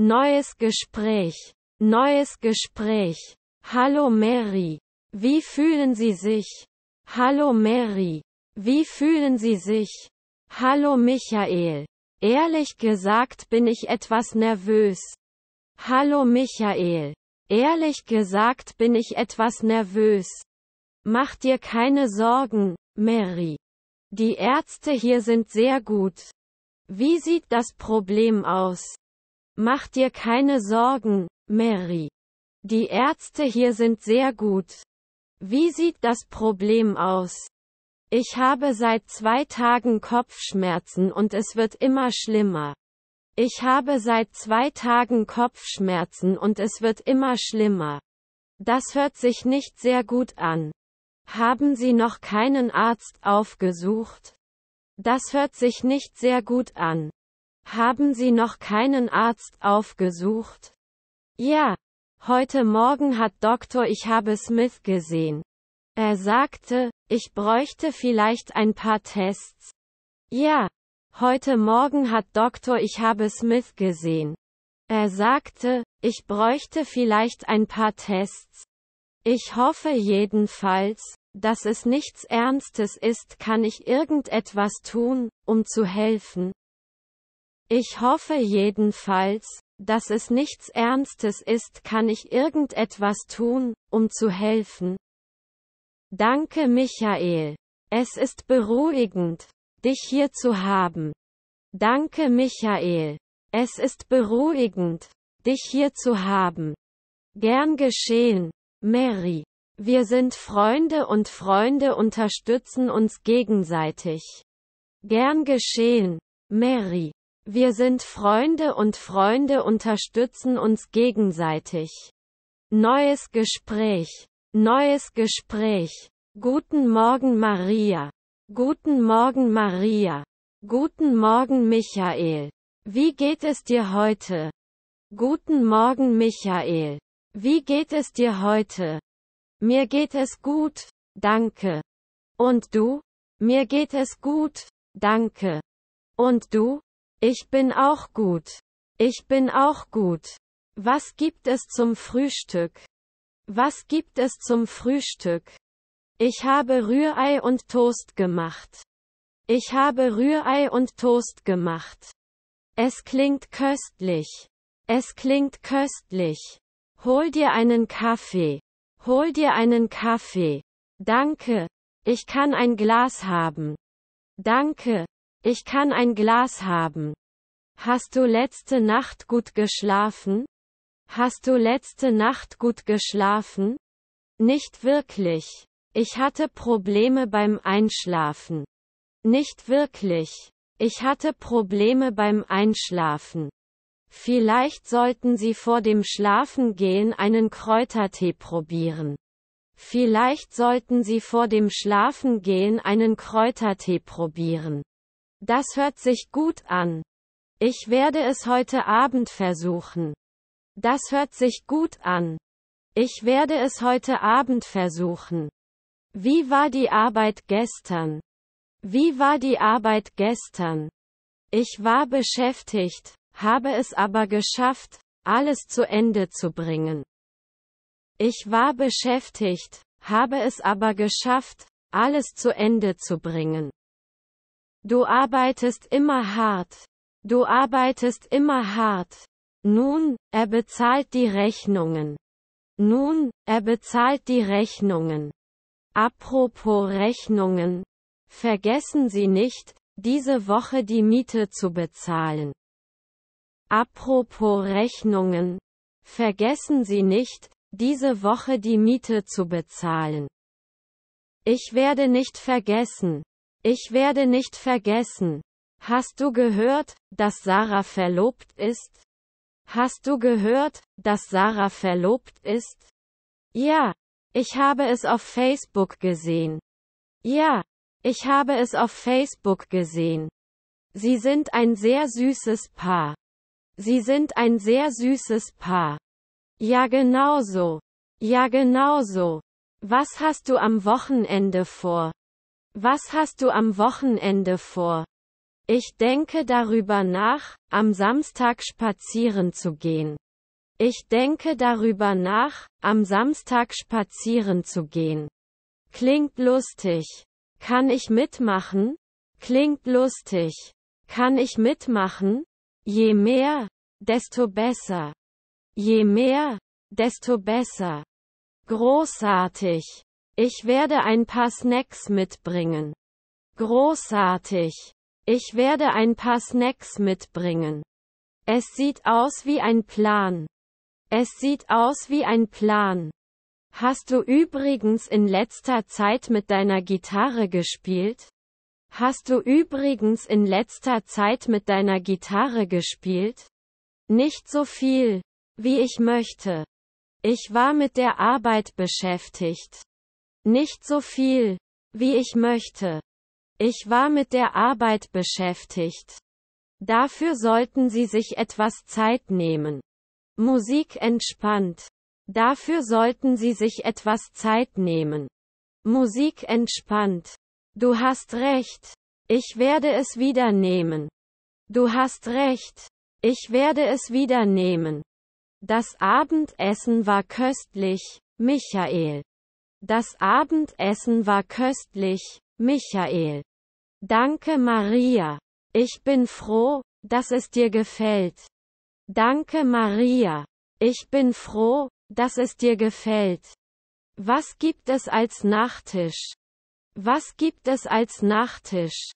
Neues Gespräch. Neues Gespräch. Hallo Mary. Wie fühlen Sie sich? Hallo Mary. Wie fühlen Sie sich? Hallo Michael. Ehrlich gesagt bin ich etwas nervös. Hallo Michael. Ehrlich gesagt bin ich etwas nervös. Mach dir keine Sorgen, Mary. Die Ärzte hier sind sehr gut. Wie sieht das Problem aus? Mach dir keine Sorgen, Mary. Die Ärzte hier sind sehr gut. Wie sieht das Problem aus? Ich habe seit zwei Tagen Kopfschmerzen und es wird immer schlimmer. Ich habe seit zwei Tagen Kopfschmerzen und es wird immer schlimmer. Das hört sich nicht sehr gut an. Haben Sie noch keinen Arzt aufgesucht? Das hört sich nicht sehr gut an. Haben Sie noch keinen Arzt aufgesucht? Ja. Heute Morgen hat Dr. Ich habe Smith gesehen. Er sagte, ich bräuchte vielleicht ein paar Tests. Ja. Heute Morgen hat Dr. Ich habe Smith gesehen. Er sagte, ich bräuchte vielleicht ein paar Tests. Ich hoffe jedenfalls, dass es nichts Ernstes ist, kann ich irgendetwas tun, um zu helfen. Ich hoffe jedenfalls, dass es nichts Ernstes ist, kann ich irgendetwas tun, um zu helfen. Danke Michael. Es ist beruhigend, dich hier zu haben. Danke Michael. Es ist beruhigend, dich hier zu haben. Gern geschehen, Mary. Wir sind Freunde und Freunde unterstützen uns gegenseitig. Gern geschehen, Mary. Wir sind Freunde und Freunde unterstützen uns gegenseitig. Neues Gespräch. Neues Gespräch. Guten Morgen Maria. Guten Morgen Maria. Guten Morgen Michael. Wie geht es dir heute? Guten Morgen Michael. Wie geht es dir heute? Mir geht es gut, danke. Und du? Mir geht es gut, danke. Und du? Ich bin auch gut. Ich bin auch gut. Was gibt es zum Frühstück? Was gibt es zum Frühstück? Ich habe Rührei und Toast gemacht. Ich habe Rührei und Toast gemacht. Es klingt köstlich. Es klingt köstlich. Hol dir einen Kaffee. Hol dir einen Kaffee. Danke. Ich kann ein Glas haben. Danke. Ich kann ein Glas haben. Hast du letzte Nacht gut geschlafen? Hast du letzte Nacht gut geschlafen? Nicht wirklich. Ich hatte Probleme beim Einschlafen. Nicht wirklich. Ich hatte Probleme beim Einschlafen. Vielleicht sollten Sie vor dem Schlafengehen einen Kräutertee probieren. Vielleicht sollten Sie vor dem Schlafengehen einen Kräutertee probieren. Das hört sich gut an. Ich werde es heute Abend versuchen. Das hört sich gut an. Ich werde es heute Abend versuchen. Wie war die Arbeit gestern? Wie war die Arbeit gestern? Ich war beschäftigt, habe es aber geschafft, alles zu Ende zu bringen. Ich war beschäftigt, habe es aber geschafft, alles zu Ende zu bringen. Du arbeitest immer hart. Du arbeitest immer hart. Nun, er bezahlt die Rechnungen. Nun, er bezahlt die Rechnungen. Apropos Rechnungen. Vergessen Sie nicht, diese Woche die Miete zu bezahlen. Apropos Rechnungen. Vergessen Sie nicht, diese Woche die Miete zu bezahlen. Ich werde nicht vergessen, ich werde nicht vergessen. Hast du gehört, dass Sarah verlobt ist? Hast du gehört, dass Sarah verlobt ist? Ja. Ich habe es auf Facebook gesehen. Ja. Ich habe es auf Facebook gesehen. Sie sind ein sehr süßes Paar. Sie sind ein sehr süßes Paar. Ja genau so. Ja genau so. Was hast du am Wochenende vor? Was hast du am Wochenende vor? Ich denke darüber nach, am Samstag spazieren zu gehen. Ich denke darüber nach, am Samstag spazieren zu gehen. Klingt lustig. Kann ich mitmachen? Klingt lustig. Kann ich mitmachen? Je mehr, desto besser. Je mehr, desto besser. Großartig. Ich werde ein paar Snacks mitbringen. Großartig. Ich werde ein paar Snacks mitbringen. Es sieht aus wie ein Plan. Es sieht aus wie ein Plan. Hast du übrigens in letzter Zeit mit deiner Gitarre gespielt? Hast du übrigens in letzter Zeit mit deiner Gitarre gespielt? Nicht so viel, wie ich möchte. Ich war mit der Arbeit beschäftigt. Nicht so viel, wie ich möchte. Ich war mit der Arbeit beschäftigt. Dafür sollten Sie sich etwas Zeit nehmen. Musik entspannt. Dafür sollten Sie sich etwas Zeit nehmen. Musik entspannt. Du hast recht. Ich werde es wieder nehmen. Du hast recht. Ich werde es wieder nehmen. Das Abendessen war köstlich, Michael. Das Abendessen war köstlich, Michael. Danke Maria. Ich bin froh, dass es dir gefällt. Danke Maria. Ich bin froh, dass es dir gefällt. Was gibt es als Nachtisch? Was gibt es als Nachtisch?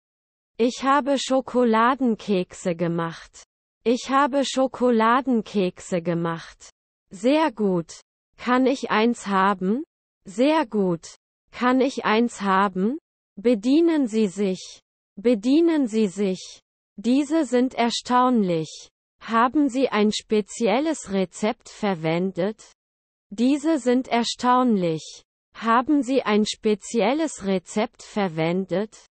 Ich habe Schokoladenkekse gemacht. Ich habe Schokoladenkekse gemacht. Sehr gut. Kann ich eins haben? Sehr gut. Kann ich eins haben? Bedienen Sie sich. Bedienen Sie sich. Diese sind erstaunlich. Haben Sie ein spezielles Rezept verwendet? Diese sind erstaunlich. Haben Sie ein spezielles Rezept verwendet?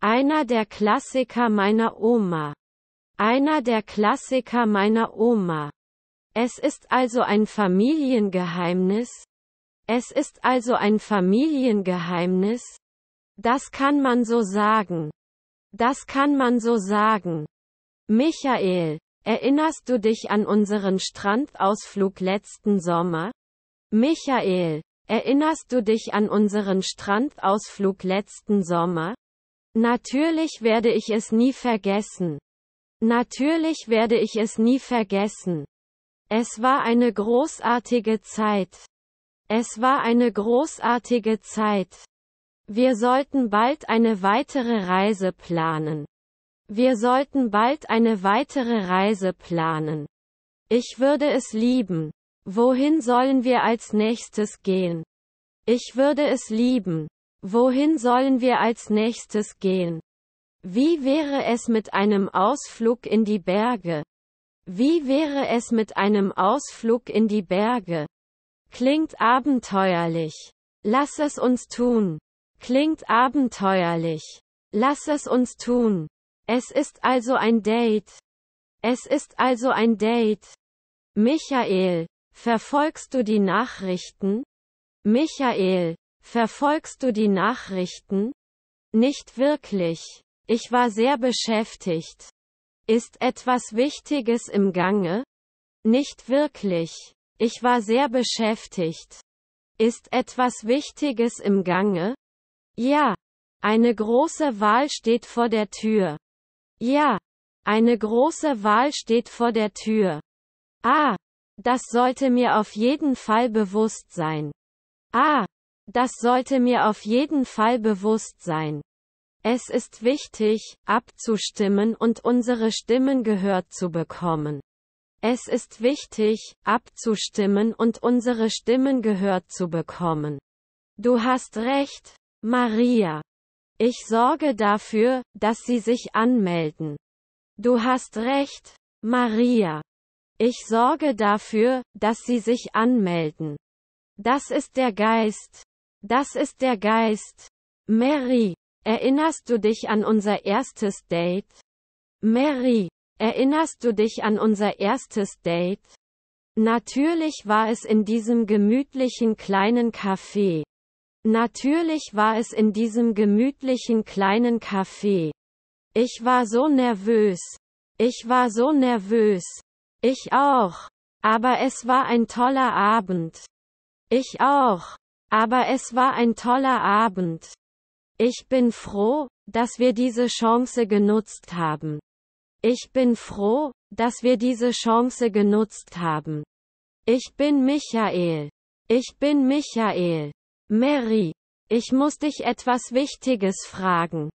Einer der Klassiker meiner Oma. Einer der Klassiker meiner Oma. Es ist also ein Familiengeheimnis, es ist also ein Familiengeheimnis? Das kann man so sagen. Das kann man so sagen. Michael, erinnerst du dich an unseren Strandausflug letzten Sommer? Michael, erinnerst du dich an unseren Strandausflug letzten Sommer? Natürlich werde ich es nie vergessen. Natürlich werde ich es nie vergessen. Es war eine großartige Zeit. Es war eine großartige Zeit. Wir sollten bald eine weitere Reise planen. Wir sollten bald eine weitere Reise planen. Ich würde es lieben. Wohin sollen wir als nächstes gehen? Ich würde es lieben. Wohin sollen wir als nächstes gehen? Wie wäre es mit einem Ausflug in die Berge? Wie wäre es mit einem Ausflug in die Berge? Klingt abenteuerlich. Lass es uns tun. Klingt abenteuerlich. Lass es uns tun. Es ist also ein Date. Es ist also ein Date. Michael, verfolgst du die Nachrichten? Michael, verfolgst du die Nachrichten? Nicht wirklich. Ich war sehr beschäftigt. Ist etwas Wichtiges im Gange? Nicht wirklich. Ich war sehr beschäftigt. Ist etwas Wichtiges im Gange? Ja. Eine große Wahl steht vor der Tür. Ja. Eine große Wahl steht vor der Tür. Ah. Das sollte mir auf jeden Fall bewusst sein. Ah. Das sollte mir auf jeden Fall bewusst sein. Es ist wichtig, abzustimmen und unsere Stimmen gehört zu bekommen. Es ist wichtig, abzustimmen und unsere Stimmen gehört zu bekommen. Du hast recht, Maria. Ich sorge dafür, dass sie sich anmelden. Du hast recht, Maria. Ich sorge dafür, dass sie sich anmelden. Das ist der Geist. Das ist der Geist. Mary, erinnerst du dich an unser erstes Date? Mary, Erinnerst du dich an unser erstes Date? Natürlich war es in diesem gemütlichen kleinen Café. Natürlich war es in diesem gemütlichen kleinen Café. Ich war so nervös. Ich war so nervös. Ich auch. Aber es war ein toller Abend. Ich auch. Aber es war ein toller Abend. Ich bin froh, dass wir diese Chance genutzt haben. Ich bin froh, dass wir diese Chance genutzt haben. Ich bin Michael. Ich bin Michael. Mary. Ich muss dich etwas Wichtiges fragen.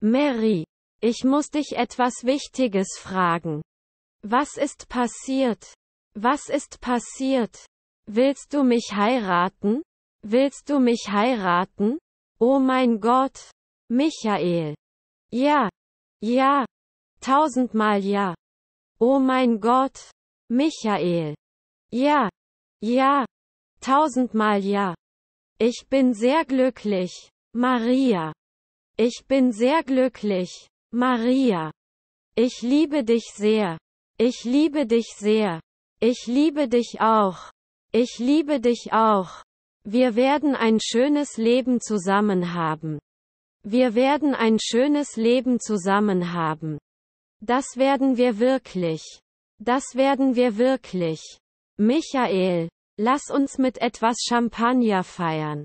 Mary. Ich muss dich etwas Wichtiges fragen. Was ist passiert? Was ist passiert? Willst du mich heiraten? Willst du mich heiraten? Oh mein Gott. Michael. Ja. Ja. Tausendmal ja. Oh mein Gott. Michael. Ja. Ja. Tausendmal ja. Ich bin sehr glücklich. Maria. Ich bin sehr glücklich. Maria. Ich liebe dich sehr. Ich liebe dich sehr. Ich liebe dich auch. Ich liebe dich auch. Wir werden ein schönes Leben zusammen haben. Wir werden ein schönes Leben zusammen haben. Das werden wir wirklich. Das werden wir wirklich. Michael, lass uns mit etwas Champagner feiern.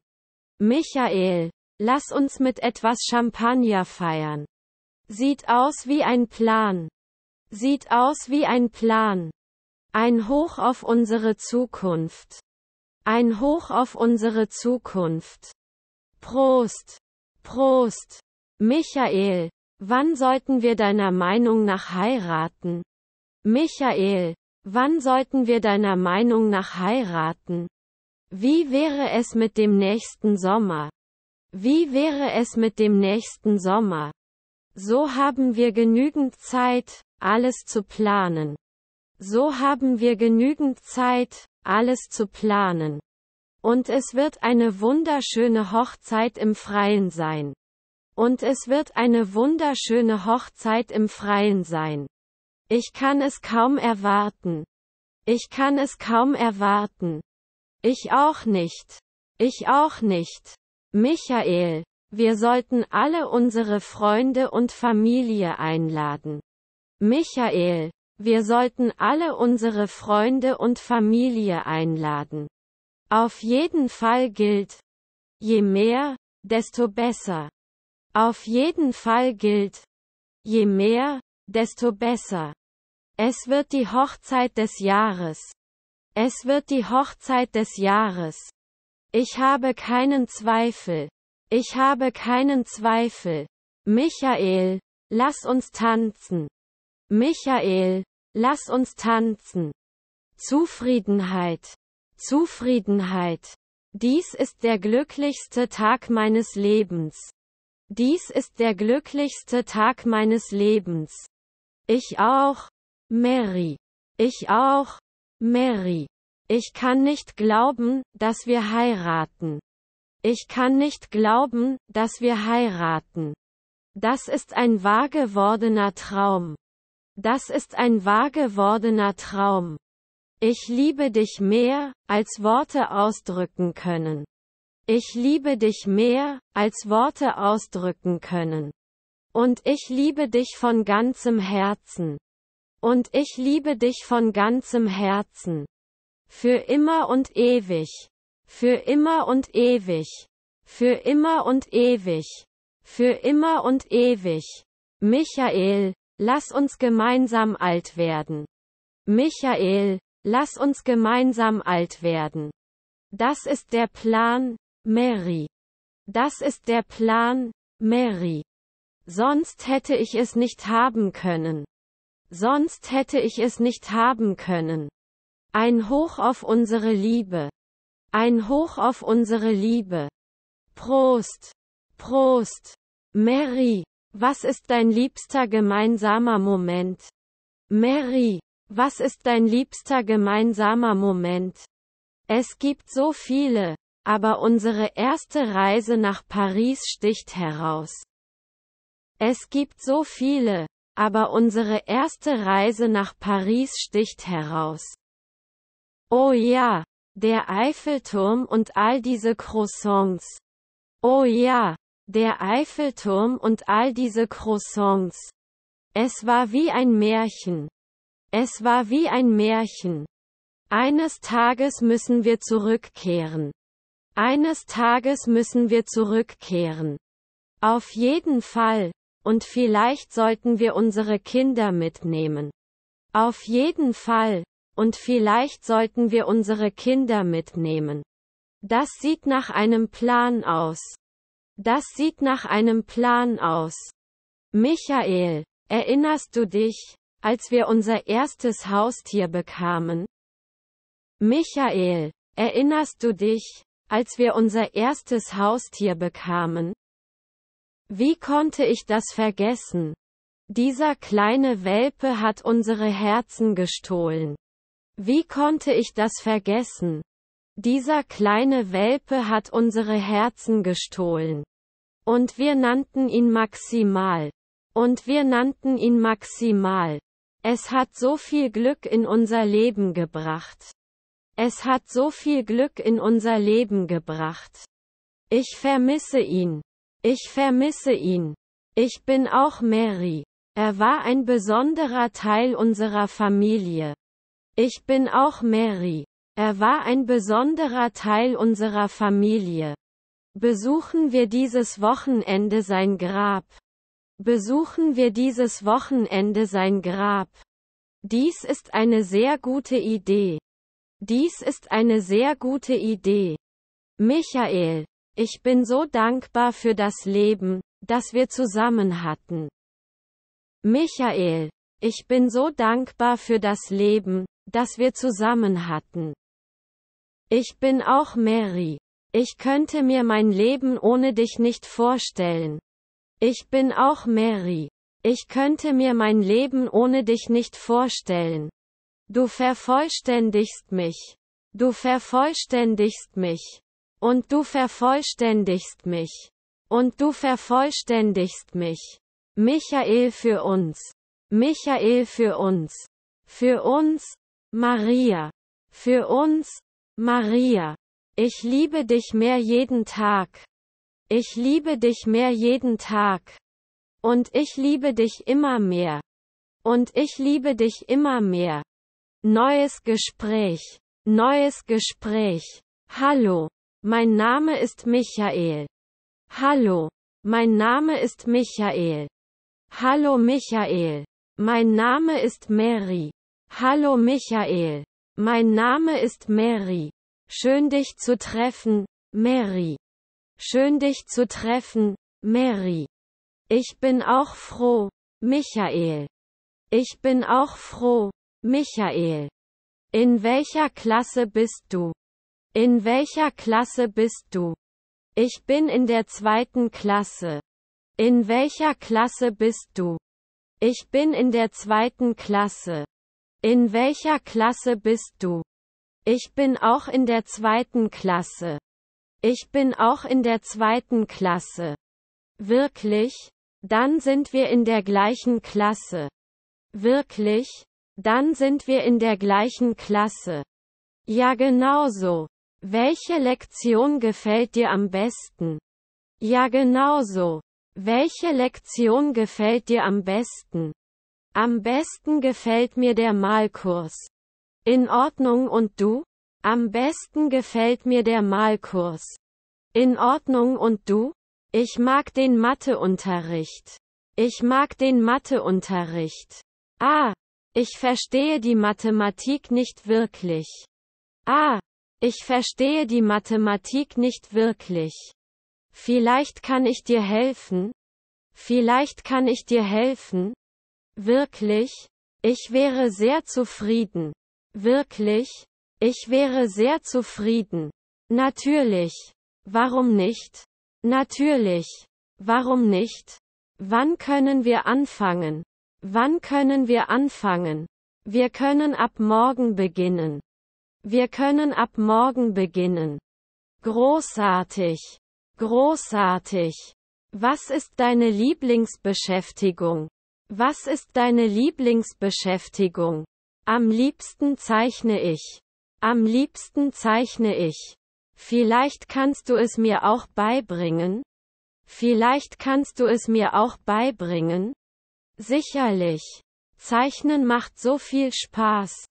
Michael, lass uns mit etwas Champagner feiern. Sieht aus wie ein Plan. Sieht aus wie ein Plan. Ein Hoch auf unsere Zukunft. Ein Hoch auf unsere Zukunft. Prost. Prost. Michael, Wann sollten wir deiner Meinung nach heiraten? Michael, wann sollten wir deiner Meinung nach heiraten? Wie wäre es mit dem nächsten Sommer? Wie wäre es mit dem nächsten Sommer? So haben wir genügend Zeit, alles zu planen. So haben wir genügend Zeit, alles zu planen. Und es wird eine wunderschöne Hochzeit im Freien sein. Und es wird eine wunderschöne Hochzeit im Freien sein. Ich kann es kaum erwarten. Ich kann es kaum erwarten. Ich auch nicht. Ich auch nicht. Michael, wir sollten alle unsere Freunde und Familie einladen. Michael, wir sollten alle unsere Freunde und Familie einladen. Auf jeden Fall gilt, je mehr, desto besser. Auf jeden Fall gilt, je mehr, desto besser. Es wird die Hochzeit des Jahres. Es wird die Hochzeit des Jahres. Ich habe keinen Zweifel. Ich habe keinen Zweifel. Michael, lass uns tanzen. Michael, lass uns tanzen. Zufriedenheit. Zufriedenheit. Dies ist der glücklichste Tag meines Lebens. Dies ist der glücklichste Tag meines Lebens. Ich auch. Mary. Ich auch. Mary. Ich kann nicht glauben, dass wir heiraten. Ich kann nicht glauben, dass wir heiraten. Das ist ein wahr gewordener Traum. Das ist ein wahr gewordener Traum. Ich liebe dich mehr, als Worte ausdrücken können. Ich liebe dich mehr, als Worte ausdrücken können. Und ich liebe dich von ganzem Herzen. Und ich liebe dich von ganzem Herzen. Für immer und ewig. Für immer und ewig. Für immer und ewig. Für immer und ewig. Michael, lass uns gemeinsam alt werden. Michael, lass uns gemeinsam alt werden. Das ist der Plan, Mary. Das ist der Plan, Mary. Sonst hätte ich es nicht haben können. Sonst hätte ich es nicht haben können. Ein Hoch auf unsere Liebe. Ein Hoch auf unsere Liebe. Prost. Prost. Mary, was ist dein liebster gemeinsamer Moment? Mary, was ist dein liebster gemeinsamer Moment? Es gibt so viele. Aber unsere erste Reise nach Paris sticht heraus. Es gibt so viele, aber unsere erste Reise nach Paris sticht heraus. Oh ja, der Eiffelturm und all diese Croissants. Oh ja, der Eiffelturm und all diese Croissants. Es war wie ein Märchen. Es war wie ein Märchen. Eines Tages müssen wir zurückkehren. Eines Tages müssen wir zurückkehren. Auf jeden Fall. Und vielleicht sollten wir unsere Kinder mitnehmen. Auf jeden Fall. Und vielleicht sollten wir unsere Kinder mitnehmen. Das sieht nach einem Plan aus. Das sieht nach einem Plan aus. Michael, erinnerst du dich, als wir unser erstes Haustier bekamen? Michael, erinnerst du dich, als wir unser erstes Haustier bekamen. Wie konnte ich das vergessen? Dieser kleine Welpe hat unsere Herzen gestohlen. Wie konnte ich das vergessen? Dieser kleine Welpe hat unsere Herzen gestohlen. Und wir nannten ihn Maximal. Und wir nannten ihn Maximal. Es hat so viel Glück in unser Leben gebracht. Es hat so viel Glück in unser Leben gebracht. Ich vermisse ihn. Ich vermisse ihn. Ich bin auch Mary. Er war ein besonderer Teil unserer Familie. Ich bin auch Mary. Er war ein besonderer Teil unserer Familie. Besuchen wir dieses Wochenende sein Grab. Besuchen wir dieses Wochenende sein Grab. Dies ist eine sehr gute Idee. Dies ist eine sehr gute Idee. Michael, ich bin so dankbar für das Leben, das wir zusammen hatten. Michael, ich bin so dankbar für das Leben, das wir zusammen hatten. Ich bin auch Mary. Ich könnte mir mein Leben ohne dich nicht vorstellen. Ich bin auch Mary. Ich könnte mir mein Leben ohne dich nicht vorstellen. Du vervollständigst mich. Du vervollständigst mich. Und du vervollständigst mich. Und du vervollständigst mich. Michael für uns. Michael für uns. Für uns, Maria. Für uns, Maria. Ich liebe dich mehr jeden Tag. Ich liebe dich mehr jeden Tag. Und ich liebe dich immer mehr. Und ich liebe dich immer mehr. Neues Gespräch. Neues Gespräch. Hallo. Mein Name ist Michael. Hallo. Mein Name ist Michael. Hallo Michael. Mein Name ist Mary. Hallo Michael. Mein Name ist Mary. Schön dich zu treffen, Mary. Schön dich zu treffen, Mary. Ich bin auch froh, Michael. Ich bin auch froh, Michael. In welcher Klasse bist du? In welcher Klasse bist du? Ich bin in der zweiten Klasse. In welcher Klasse bist du? Ich bin in der zweiten Klasse. In welcher Klasse bist du? Ich bin auch in der zweiten Klasse. Ich bin auch in der zweiten Klasse. Wirklich? Dann sind wir in der gleichen Klasse. Wirklich? Dann sind wir in der gleichen Klasse. Ja genau so. Welche Lektion gefällt dir am besten? Ja genau so. Welche Lektion gefällt dir am besten? Am besten gefällt mir der Malkurs. In Ordnung und du? Am besten gefällt mir der Malkurs. In Ordnung und du? Ich mag den Matheunterricht. Ich mag den Matheunterricht. Ah, ich verstehe die Mathematik nicht wirklich. Ah, ich verstehe die Mathematik nicht wirklich. Vielleicht kann ich dir helfen? Vielleicht kann ich dir helfen? Wirklich? Ich wäre sehr zufrieden. Wirklich? Ich wäre sehr zufrieden. Natürlich. Warum nicht? Natürlich. Warum nicht? Wann können wir anfangen? Wann können wir anfangen? Wir können ab morgen beginnen. Wir können ab morgen beginnen. Großartig. Großartig. Was ist deine Lieblingsbeschäftigung? Was ist deine Lieblingsbeschäftigung? Am liebsten zeichne ich. Am liebsten zeichne ich. Vielleicht kannst du es mir auch beibringen? Vielleicht kannst du es mir auch beibringen? Sicherlich. Zeichnen macht so viel Spaß.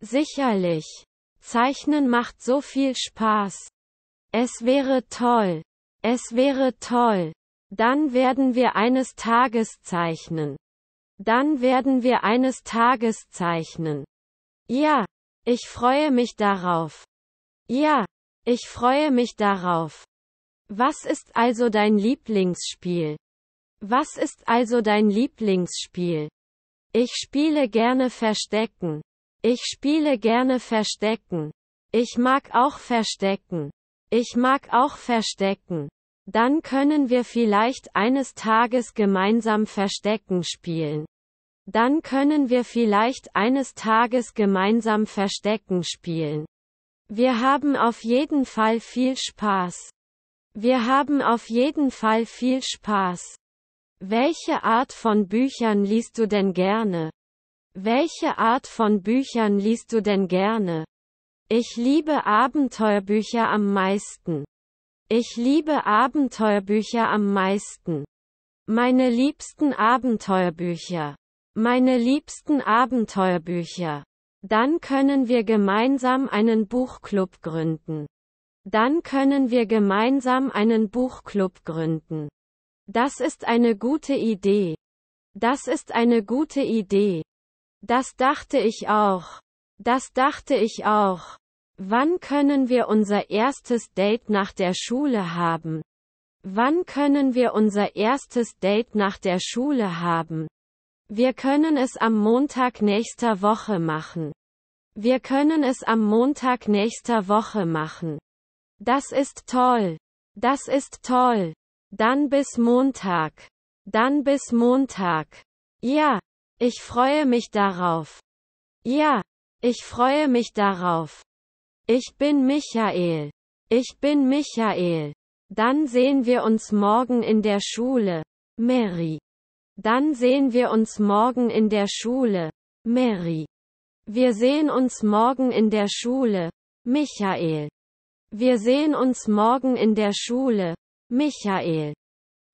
Sicherlich. Zeichnen macht so viel Spaß. Es wäre toll. Es wäre toll. Dann werden wir eines Tages zeichnen. Dann werden wir eines Tages zeichnen. Ja, ich freue mich darauf. Ja, ich freue mich darauf. Was ist also dein Lieblingsspiel? Was ist also dein Lieblingsspiel? Ich spiele gerne Verstecken. Ich spiele gerne Verstecken. Ich mag auch Verstecken. Ich mag auch Verstecken. Dann können wir vielleicht eines Tages gemeinsam Verstecken spielen. Dann können wir vielleicht eines Tages gemeinsam Verstecken spielen. Wir haben auf jeden Fall viel Spaß. Wir haben auf jeden Fall viel Spaß. Welche Art von Büchern liest du denn gerne? Welche Art von Büchern liest du denn gerne? Ich liebe Abenteuerbücher am meisten. Ich liebe Abenteuerbücher am meisten. Meine liebsten Abenteuerbücher. Meine liebsten Abenteuerbücher. Dann können wir gemeinsam einen Buchclub gründen. Dann können wir gemeinsam einen Buchclub gründen. Das ist eine gute Idee. Das ist eine gute Idee. Das dachte ich auch. Das dachte ich auch. Wann können wir unser erstes Date nach der Schule haben? Wann können wir unser erstes Date nach der Schule haben? Wir können es am Montag nächster Woche machen. Wir können es am Montag nächster Woche machen. Das ist toll. Das ist toll. Dann bis Montag. Dann bis Montag. Ja. Ich freue mich darauf. Ja. Ich freue mich darauf. Ich bin Michael. Ich bin Michael. Dann sehen wir uns morgen in der Schule. Mary. Dann sehen wir uns morgen in der Schule. Mary. Wir sehen uns morgen in der Schule. Michael. Wir sehen uns morgen in der Schule. Michael.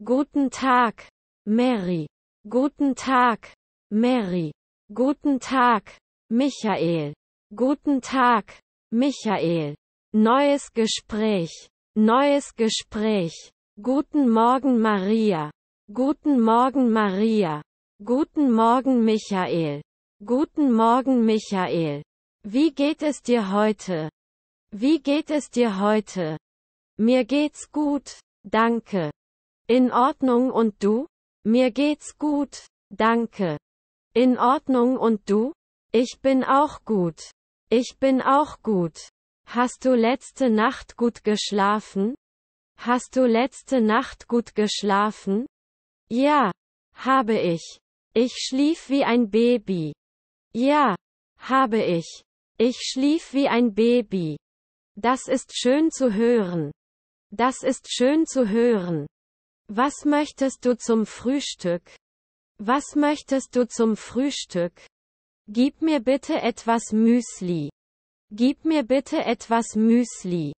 Guten Tag, Mary. Guten Tag, Mary. Guten Tag, Michael. Guten Tag, Michael. Neues Gespräch. Neues Gespräch. Guten Morgen, Maria. Guten Morgen, Maria. Guten Morgen, Michael. Guten Morgen, Michael. Wie geht es dir heute? Wie geht es dir heute? Mir geht's gut. Danke. In Ordnung und du? Mir geht's gut. Danke. In Ordnung und du? Ich bin auch gut. Ich bin auch gut. Hast du letzte Nacht gut geschlafen? Hast du letzte Nacht gut geschlafen? Ja, habe ich. Ich schlief wie ein Baby. Ja, habe ich. Ich schlief wie ein Baby. Das ist schön zu hören. Das ist schön zu hören. Was möchtest du zum Frühstück? Was möchtest du zum Frühstück? Gib mir bitte etwas Müsli. Gib mir bitte etwas Müsli.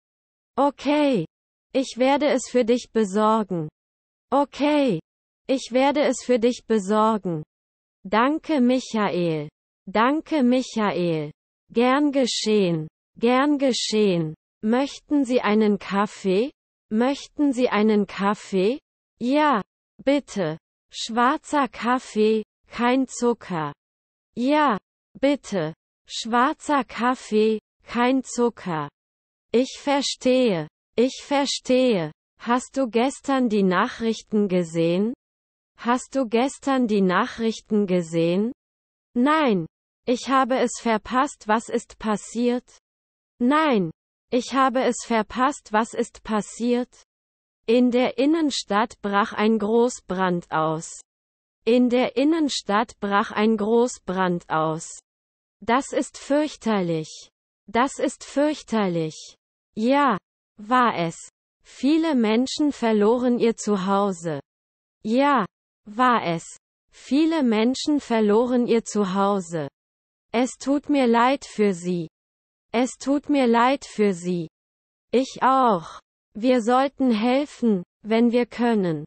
Okay. Ich werde es für dich besorgen. Okay. Ich werde es für dich besorgen. Danke Michael. Danke Michael. Gern geschehen. Gern geschehen. Möchten Sie einen Kaffee? Möchten Sie einen Kaffee? Ja, bitte. Schwarzer Kaffee, kein Zucker. Ja, bitte. Schwarzer Kaffee, kein Zucker. Ich verstehe. Ich verstehe. Hast du gestern die Nachrichten gesehen? Hast du gestern die Nachrichten gesehen? Nein. Ich habe es verpasst. Was ist passiert? Nein. Ich habe es verpasst, was ist passiert? In der Innenstadt brach ein Großbrand aus. In der Innenstadt brach ein Großbrand aus. Das ist fürchterlich. Das ist fürchterlich. Ja, war es. Viele Menschen verloren ihr Zuhause. Ja, war es. Viele Menschen verloren ihr Zuhause. Es tut mir leid für sie. Es tut mir leid für Sie. Ich auch. Wir sollten helfen, wenn wir können.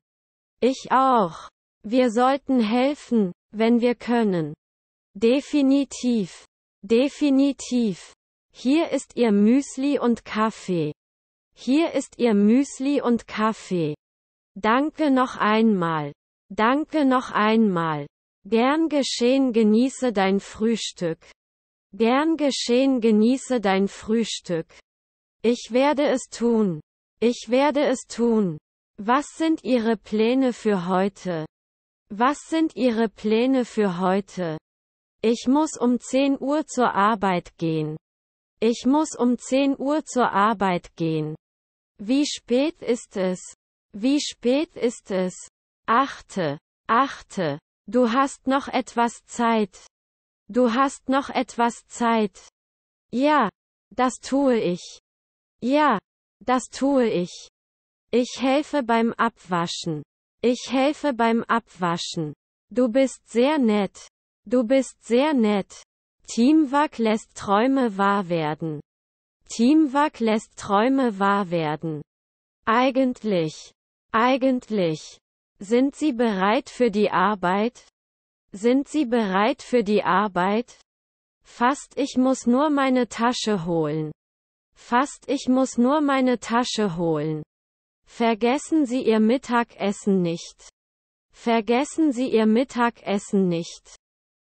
Ich auch. Wir sollten helfen, wenn wir können. Definitiv. Definitiv. Hier ist Ihr Müsli und Kaffee. Hier ist Ihr Müsli und Kaffee. Danke noch einmal. Danke noch einmal. Gern geschehen genieße dein Frühstück. Gern geschehen genieße dein Frühstück. Ich werde es tun. Ich werde es tun. Was sind Ihre Pläne für heute? Was sind Ihre Pläne für heute? Ich muss um 10 Uhr zur Arbeit gehen. Ich muss um 10 Uhr zur Arbeit gehen. Wie spät ist es? Wie spät ist es? Achte, achte, du hast noch etwas Zeit. Du hast noch etwas Zeit. Ja, das tue ich. Ja, das tue ich. Ich helfe beim Abwaschen. Ich helfe beim Abwaschen. Du bist sehr nett. Du bist sehr nett. Teamwork lässt Träume wahr werden. Teamwork lässt Träume wahr werden. Eigentlich. Eigentlich. Sind Sie bereit für die Arbeit? Sind Sie bereit für die Arbeit? Fast ich muss nur meine Tasche holen. Fast ich muss nur meine Tasche holen. Vergessen Sie Ihr Mittagessen nicht. Vergessen Sie Ihr Mittagessen nicht.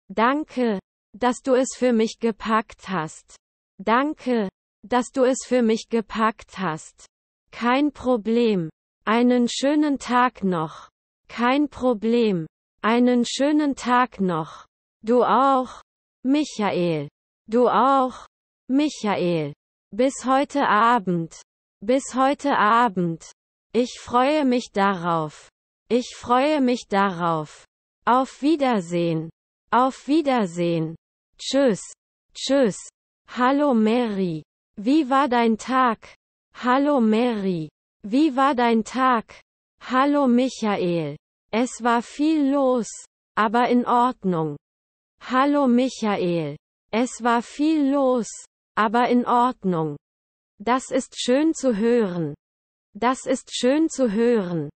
Danke, dass du es für mich gepackt hast. Danke, dass du es für mich gepackt hast. Kein Problem. Einen schönen Tag noch. Kein Problem. Einen schönen Tag noch. Du auch. Michael. Du auch. Michael. Bis heute Abend. Bis heute Abend. Ich freue mich darauf. Ich freue mich darauf. Auf Wiedersehen. Auf Wiedersehen. Tschüss. Tschüss. Hallo Mary. Wie war dein Tag? Hallo Mary. Wie war dein Tag? Hallo Michael. Es war viel los, aber in Ordnung. Hallo Michael. Es war viel los, aber in Ordnung. Das ist schön zu hören. Das ist schön zu hören.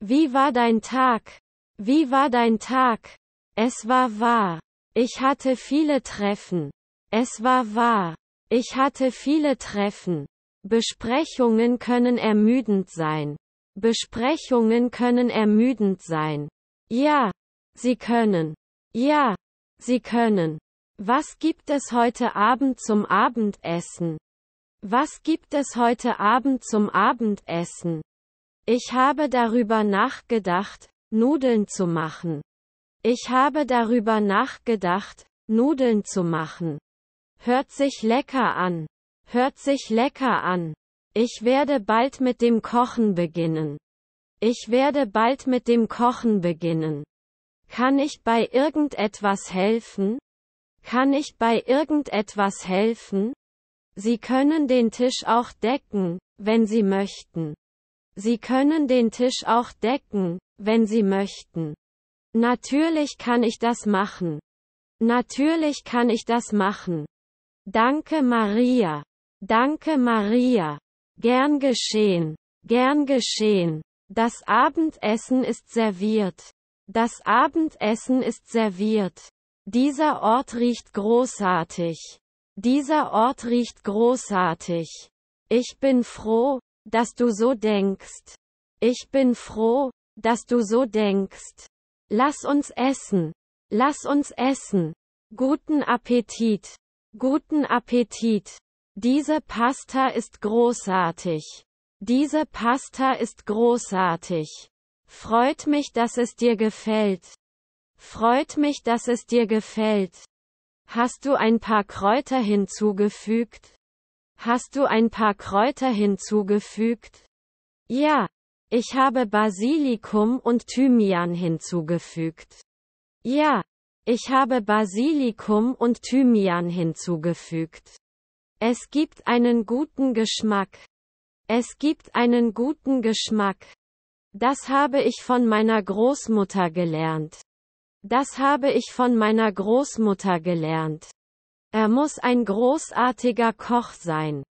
Wie war dein Tag? Wie war dein Tag? Es war wahr. Ich hatte viele Treffen. Es war wahr. Ich hatte viele Treffen. Besprechungen können ermüdend sein. Besprechungen können ermüdend sein. Ja, sie können. Ja, sie können. Was gibt es heute Abend zum Abendessen? Was gibt es heute Abend zum Abendessen? Ich habe darüber nachgedacht, Nudeln zu machen. Ich habe darüber nachgedacht, Nudeln zu machen. Hört sich lecker an. Hört sich lecker an. Ich werde bald mit dem Kochen beginnen. Ich werde bald mit dem Kochen beginnen. Kann ich bei irgendetwas helfen? Kann ich bei irgendetwas helfen? Sie können den Tisch auch decken, wenn Sie möchten. Sie können den Tisch auch decken, wenn Sie möchten. Natürlich kann ich das machen. Natürlich kann ich das machen. Danke Maria. Danke Maria. Gern geschehen. Gern geschehen. Das Abendessen ist serviert. Das Abendessen ist serviert. Dieser Ort riecht großartig. Dieser Ort riecht großartig. Ich bin froh, dass du so denkst. Ich bin froh, dass du so denkst. Lass uns essen. Lass uns essen. Guten Appetit. Guten Appetit. Diese Pasta ist großartig. Diese Pasta ist großartig. Freut mich, dass es dir gefällt. Freut mich, dass es dir gefällt. Hast du ein paar Kräuter hinzugefügt? Hast du ein paar Kräuter hinzugefügt? Ja. Ich habe Basilikum und Thymian hinzugefügt. Ja. Ich habe Basilikum und Thymian hinzugefügt. Es gibt einen guten Geschmack. Es gibt einen guten Geschmack. Das habe ich von meiner Großmutter gelernt. Das habe ich von meiner Großmutter gelernt. Er muss ein großartiger Koch sein.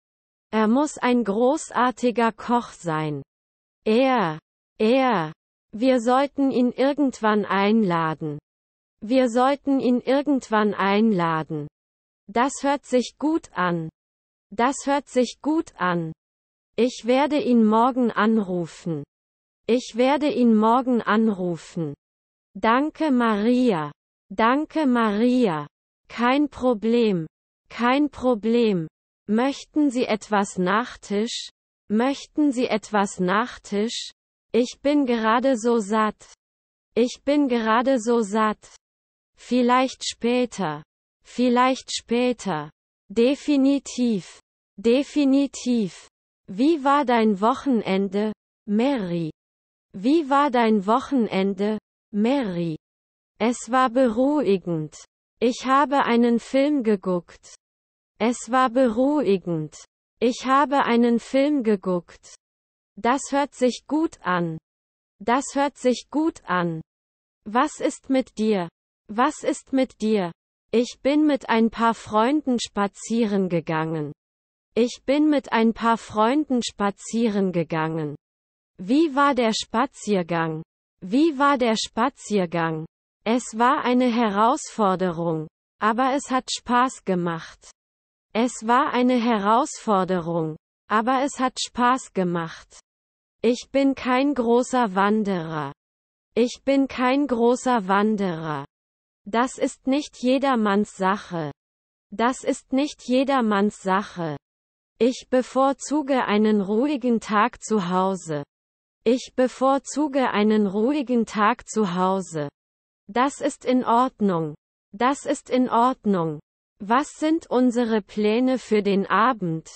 Er muss ein großartiger Koch sein. Er. Er. Wir sollten ihn irgendwann einladen. Wir sollten ihn irgendwann einladen. Das hört sich gut an. Das hört sich gut an. Ich werde ihn morgen anrufen. Ich werde ihn morgen anrufen. Danke Maria. Danke Maria. Kein Problem. Kein Problem. Möchten Sie etwas Nachtisch? Möchten Sie etwas Nachtisch? Ich bin gerade so satt. Ich bin gerade so satt. Vielleicht später. Vielleicht später. Definitiv. Definitiv. Wie war dein Wochenende, Mary? Wie war dein Wochenende, Mary? Es war beruhigend. Ich habe einen Film geguckt. Es war beruhigend. Ich habe einen Film geguckt. Das hört sich gut an. Das hört sich gut an. Was ist mit dir? Was ist mit dir? Ich bin mit ein paar Freunden spazieren gegangen. Ich bin mit ein paar Freunden spazieren gegangen. Wie war der Spaziergang? Wie war der Spaziergang? Es war eine Herausforderung, aber es hat Spaß gemacht. Es war eine Herausforderung, aber es hat Spaß gemacht. Ich bin kein großer Wanderer. Ich bin kein großer Wanderer. Das ist nicht jedermanns Sache. Das ist nicht jedermanns Sache. Ich bevorzuge einen ruhigen Tag zu Hause. Ich bevorzuge einen ruhigen Tag zu Hause. Das ist in Ordnung. Das ist in Ordnung. Was sind unsere Pläne für den Abend?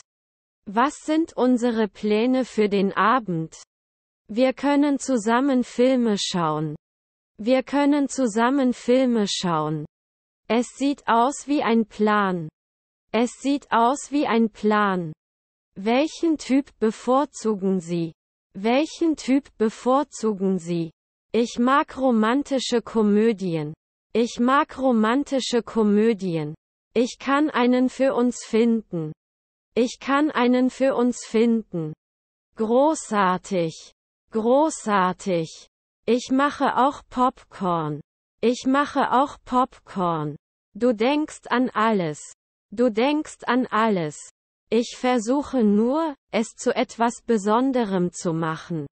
Was sind unsere Pläne für den Abend? Wir können zusammen Filme schauen. Wir können zusammen Filme schauen. Es sieht aus wie ein Plan. Es sieht aus wie ein Plan. Welchen Typ bevorzugen Sie? Welchen Typ bevorzugen Sie? Ich mag romantische Komödien. Ich mag romantische Komödien. Ich kann einen für uns finden. Ich kann einen für uns finden. Großartig. Großartig. Ich mache auch Popcorn. Ich mache auch Popcorn. Du denkst an alles. Du denkst an alles. Ich versuche nur, es zu etwas Besonderem zu machen.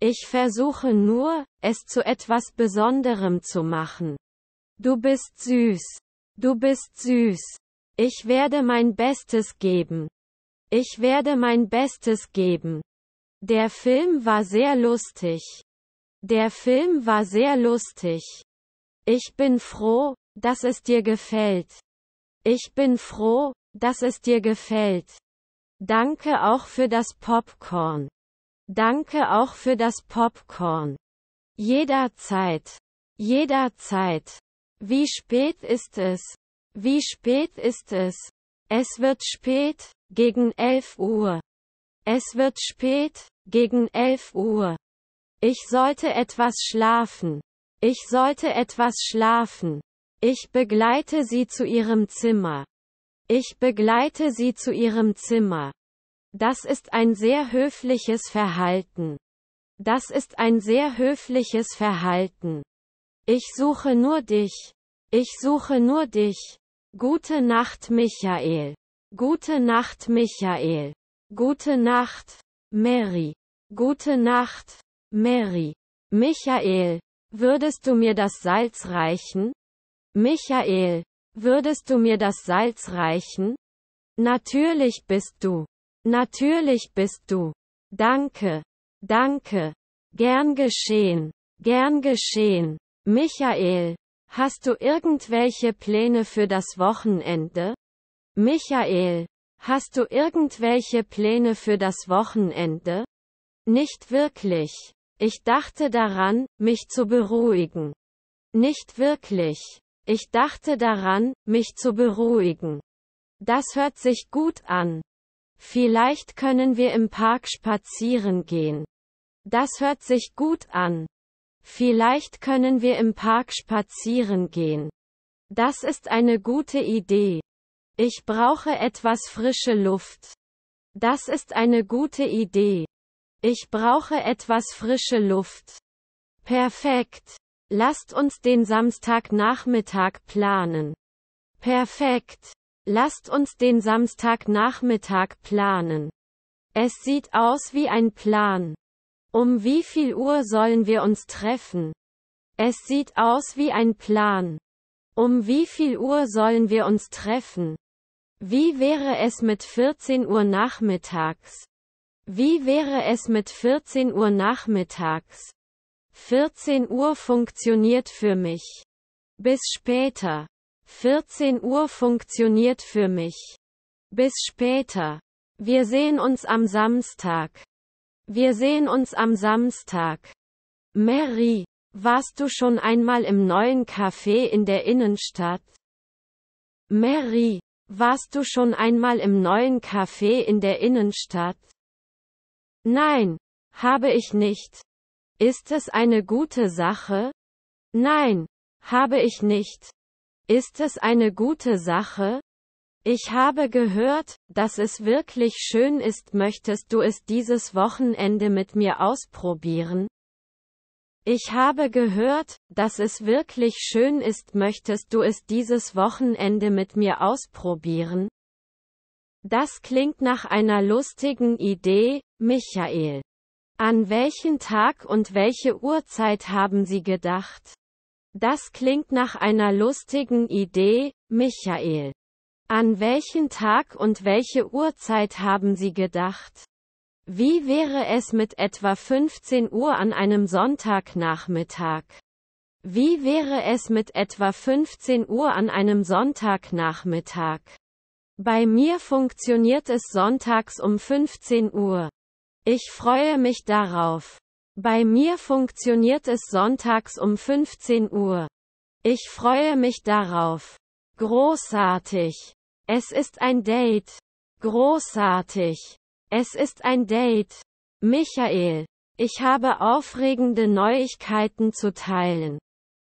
Ich versuche nur, es zu etwas Besonderem zu machen. Du bist süß. Du bist süß. Ich werde mein Bestes geben. Ich werde mein Bestes geben. Der Film war sehr lustig. Der Film war sehr lustig. Ich bin froh, dass es dir gefällt. Ich bin froh, dass es dir gefällt. Danke auch für das Popcorn. Danke auch für das Popcorn. Jederzeit. Jederzeit. Wie spät ist es? Wie spät ist es? Es wird spät, gegen 11 Uhr. Es wird spät, gegen 11 Uhr. Ich sollte etwas schlafen. Ich sollte etwas schlafen. Ich begleite sie zu ihrem Zimmer. Ich begleite sie zu ihrem Zimmer. Das ist ein sehr höfliches Verhalten. Das ist ein sehr höfliches Verhalten. Ich suche nur dich. Ich suche nur dich. Gute Nacht, Michael. Gute Nacht, Michael. Gute Nacht, Mary. Gute Nacht. Mary. Michael. Würdest du mir das Salz reichen? Michael. Würdest du mir das Salz reichen? Natürlich bist du. Natürlich bist du. Danke. Danke. Gern geschehen. Gern geschehen. Michael. Hast du irgendwelche Pläne für das Wochenende? Michael. Hast du irgendwelche Pläne für das Wochenende? Nicht wirklich. Ich dachte daran, mich zu beruhigen. Nicht wirklich. Ich dachte daran, mich zu beruhigen. Das hört sich gut an. Vielleicht können wir im Park spazieren gehen. Das hört sich gut an. Vielleicht können wir im Park spazieren gehen. Das ist eine gute Idee. Ich brauche etwas frische Luft. Das ist eine gute Idee. Ich brauche etwas frische Luft. Perfekt. Lasst uns den Samstagnachmittag planen. Perfekt. Lasst uns den Samstagnachmittag planen. Es sieht aus wie ein Plan. Um wie viel Uhr sollen wir uns treffen? Es sieht aus wie ein Plan. Um wie viel Uhr sollen wir uns treffen? Wie wäre es mit 14 Uhr nachmittags? Wie wäre es mit 14 Uhr nachmittags? 14 Uhr funktioniert für mich. Bis später. 14 Uhr funktioniert für mich. Bis später. Wir sehen uns am Samstag. Wir sehen uns am Samstag. Mary, warst du schon einmal im neuen Café in der Innenstadt? Mary, warst du schon einmal im neuen Café in der Innenstadt? Nein, habe ich nicht. Ist es eine gute Sache? Nein, habe ich nicht. Ist es eine gute Sache? Ich habe gehört, dass es wirklich schön ist. Möchtest du es dieses Wochenende mit mir ausprobieren? Ich habe gehört, dass es wirklich schön ist. Möchtest du es dieses Wochenende mit mir ausprobieren? Das klingt nach einer lustigen Idee, Michael. An welchen Tag und welche Uhrzeit haben Sie gedacht? Das klingt nach einer lustigen Idee, Michael. An welchen Tag und welche Uhrzeit haben Sie gedacht? Wie wäre es mit etwa 15 Uhr an einem Sonntagnachmittag? Wie wäre es mit etwa 15 Uhr an einem Sonntagnachmittag? Bei mir funktioniert es sonntags um 15 Uhr. Ich freue mich darauf. Bei mir funktioniert es sonntags um 15 Uhr. Ich freue mich darauf. Großartig. Es ist ein Date. Großartig. Es ist ein Date. Michael. Ich habe aufregende Neuigkeiten zu teilen.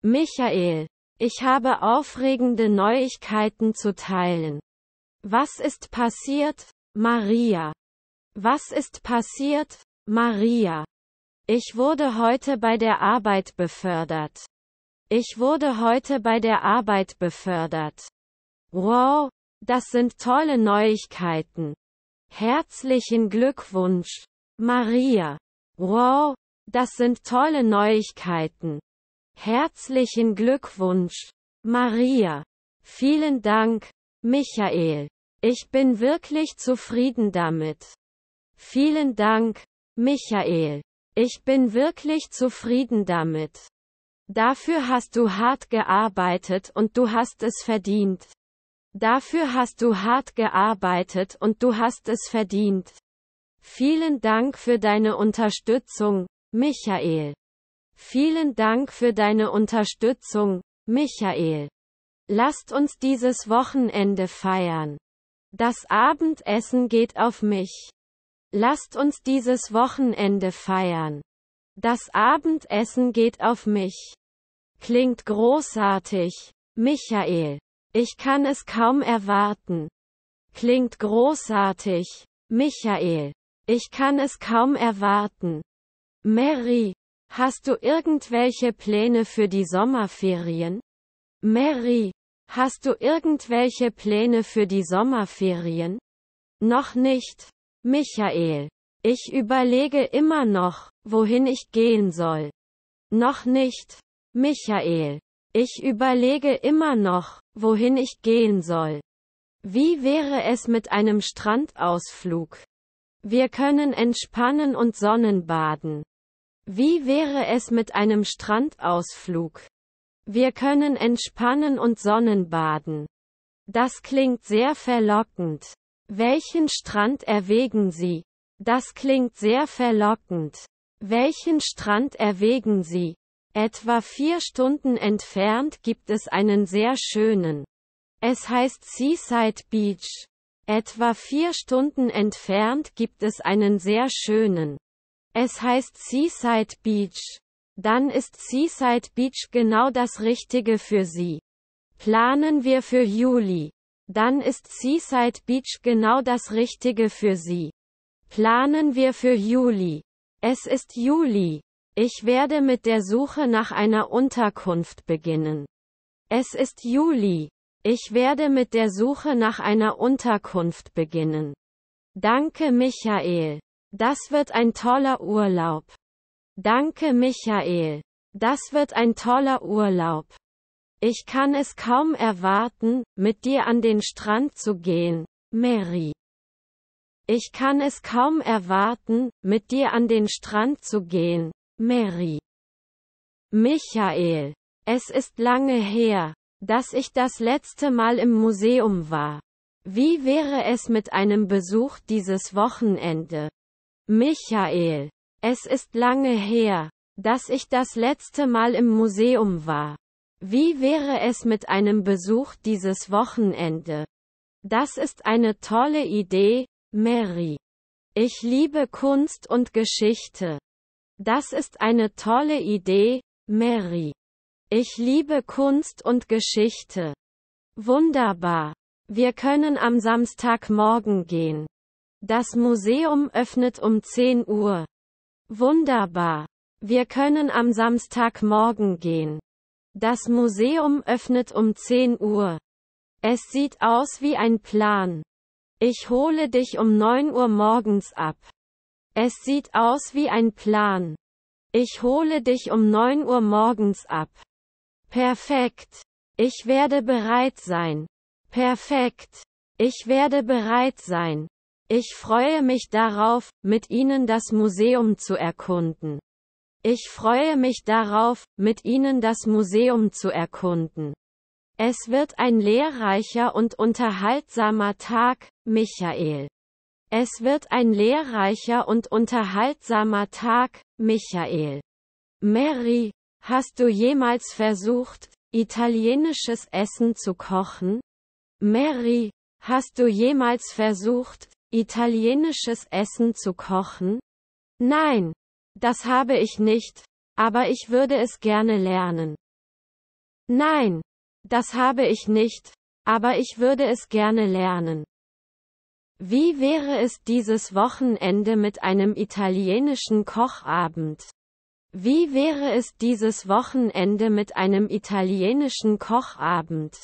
Michael. Ich habe aufregende Neuigkeiten zu teilen. Was ist passiert, Maria? Was ist passiert, Maria? Ich wurde heute bei der Arbeit befördert. Ich wurde heute bei der Arbeit befördert. Wow, das sind tolle Neuigkeiten. Herzlichen Glückwunsch, Maria. Wow, das sind tolle Neuigkeiten. Herzlichen Glückwunsch, Maria. Vielen Dank, Michael. Ich bin wirklich zufrieden damit. Vielen Dank, Michael. Ich bin wirklich zufrieden damit. Dafür hast du hart gearbeitet und du hast es verdient. Dafür hast du hart gearbeitet und du hast es verdient. Vielen Dank für deine Unterstützung, Michael. Vielen Dank für deine Unterstützung, Michael. Lasst uns dieses Wochenende feiern. Das Abendessen geht auf mich. Lasst uns dieses Wochenende feiern. Das Abendessen geht auf mich. Klingt großartig. Michael. Ich kann es kaum erwarten. Klingt großartig. Michael. Ich kann es kaum erwarten. Mary. Hast du irgendwelche Pläne für die Sommerferien? Mary. Hast du irgendwelche Pläne für die Sommerferien? Noch nicht. Michael. Ich überlege immer noch, wohin ich gehen soll. Noch nicht. Michael. Ich überlege immer noch, wohin ich gehen soll. Wie wäre es mit einem Strandausflug? Wir können entspannen und Sonnenbaden. Wie wäre es mit einem Strandausflug? Wir können entspannen und Sonnenbaden. Das klingt sehr verlockend. Welchen Strand erwägen Sie? Das klingt sehr verlockend. Welchen Strand erwägen Sie? Etwa vier Stunden entfernt gibt es einen sehr schönen. Es heißt Seaside Beach. Etwa vier Stunden entfernt gibt es einen sehr schönen. Es heißt Seaside Beach dann ist Seaside Beach genau das Richtige für Sie. Planen wir für Juli. Dann ist Seaside Beach genau das Richtige für Sie. Planen wir für Juli. Es ist Juli. Ich werde mit der Suche nach einer Unterkunft beginnen. Es ist Juli. Ich werde mit der Suche nach einer Unterkunft beginnen. Danke Michael. Das wird ein toller Urlaub. Danke Michael. Das wird ein toller Urlaub. Ich kann es kaum erwarten, mit dir an den Strand zu gehen, Mary. Ich kann es kaum erwarten, mit dir an den Strand zu gehen, Mary. Michael. Es ist lange her, dass ich das letzte Mal im Museum war. Wie wäre es mit einem Besuch dieses Wochenende? Michael. Es ist lange her, dass ich das letzte Mal im Museum war. Wie wäre es mit einem Besuch dieses Wochenende? Das ist eine tolle Idee, Mary. Ich liebe Kunst und Geschichte. Das ist eine tolle Idee, Mary. Ich liebe Kunst und Geschichte. Wunderbar. Wir können am Samstagmorgen gehen. Das Museum öffnet um 10 Uhr. Wunderbar. Wir können am Samstagmorgen gehen. Das Museum öffnet um 10 Uhr. Es sieht aus wie ein Plan. Ich hole dich um 9 Uhr morgens ab. Es sieht aus wie ein Plan. Ich hole dich um 9 Uhr morgens ab. Perfekt. Ich werde bereit sein. Perfekt. Ich werde bereit sein. Ich freue mich darauf, mit Ihnen das Museum zu erkunden. Ich freue mich darauf, mit Ihnen das Museum zu erkunden. Es wird ein lehrreicher und unterhaltsamer Tag, Michael. Es wird ein lehrreicher und unterhaltsamer Tag, Michael. Mary, hast du jemals versucht, italienisches Essen zu kochen? Mary, hast du jemals versucht, italienisches Essen zu kochen? Nein, das habe ich nicht, aber ich würde es gerne lernen. Nein, das habe ich nicht, aber ich würde es gerne lernen. Wie wäre es dieses Wochenende mit einem italienischen Kochabend? Wie wäre es dieses Wochenende mit einem italienischen Kochabend?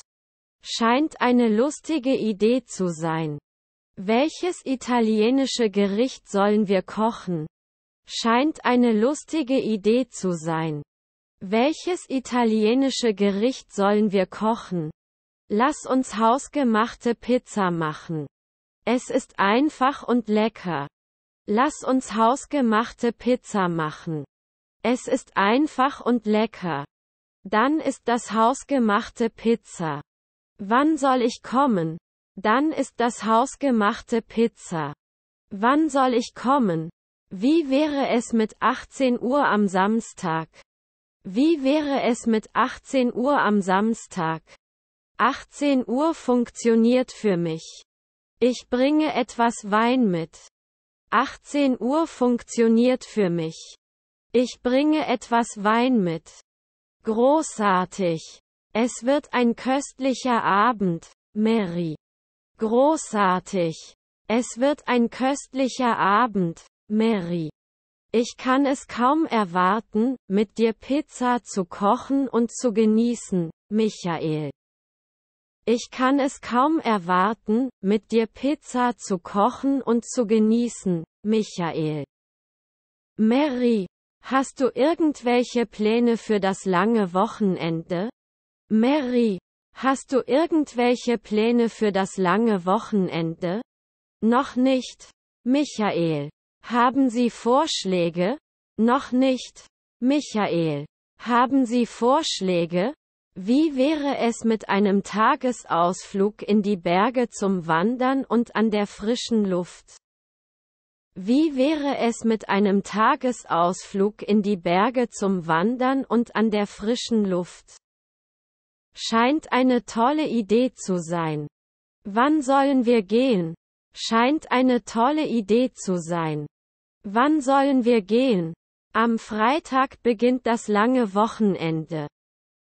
Scheint eine lustige Idee zu sein. Welches italienische Gericht sollen wir kochen? Scheint eine lustige Idee zu sein. Welches italienische Gericht sollen wir kochen? Lass uns hausgemachte Pizza machen. Es ist einfach und lecker. Lass uns hausgemachte Pizza machen. Es ist einfach und lecker. Dann ist das hausgemachte Pizza. Wann soll ich kommen? Dann ist das hausgemachte Pizza. Wann soll ich kommen? Wie wäre es mit 18 Uhr am Samstag? Wie wäre es mit 18 Uhr am Samstag? 18 Uhr funktioniert für mich. Ich bringe etwas Wein mit. 18 Uhr funktioniert für mich. Ich bringe etwas Wein mit. Großartig. Es wird ein köstlicher Abend, Mary. Großartig. Es wird ein köstlicher Abend, Mary. Ich kann es kaum erwarten, mit dir Pizza zu kochen und zu genießen, Michael. Ich kann es kaum erwarten, mit dir Pizza zu kochen und zu genießen, Michael. Mary, hast du irgendwelche Pläne für das lange Wochenende? Mary, Hast du irgendwelche Pläne für das lange Wochenende? Noch nicht. Michael. Haben Sie Vorschläge? Noch nicht. Michael. Haben Sie Vorschläge? Wie wäre es mit einem Tagesausflug in die Berge zum Wandern und an der frischen Luft? Wie wäre es mit einem Tagesausflug in die Berge zum Wandern und an der frischen Luft? Scheint eine tolle Idee zu sein. Wann sollen wir gehen? Scheint eine tolle Idee zu sein. Wann sollen wir gehen? Am Freitag beginnt das lange Wochenende.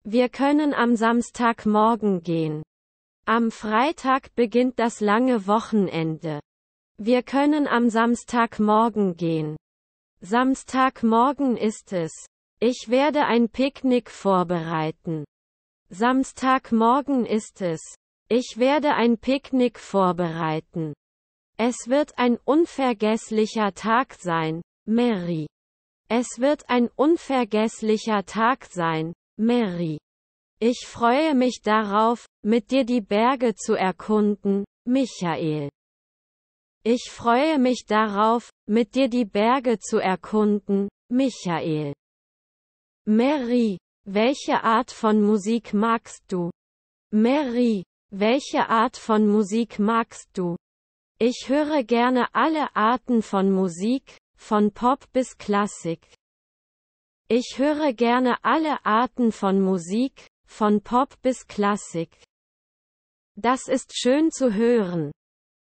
Wir können am Samstagmorgen gehen. Am Freitag beginnt das lange Wochenende. Wir können am Samstagmorgen gehen. Samstagmorgen ist es. Ich werde ein Picknick vorbereiten. Samstagmorgen ist es. Ich werde ein Picknick vorbereiten. Es wird ein unvergesslicher Tag sein, Mary. Es wird ein unvergesslicher Tag sein, Mary. Ich freue mich darauf, mit dir die Berge zu erkunden, Michael. Ich freue mich darauf, mit dir die Berge zu erkunden, Michael. Mary, welche Art von Musik magst du? Mary, welche Art von Musik magst du? Ich höre gerne alle Arten von Musik, von Pop bis Klassik. Ich höre gerne alle Arten von Musik, von Pop bis Klassik. Das ist schön zu hören.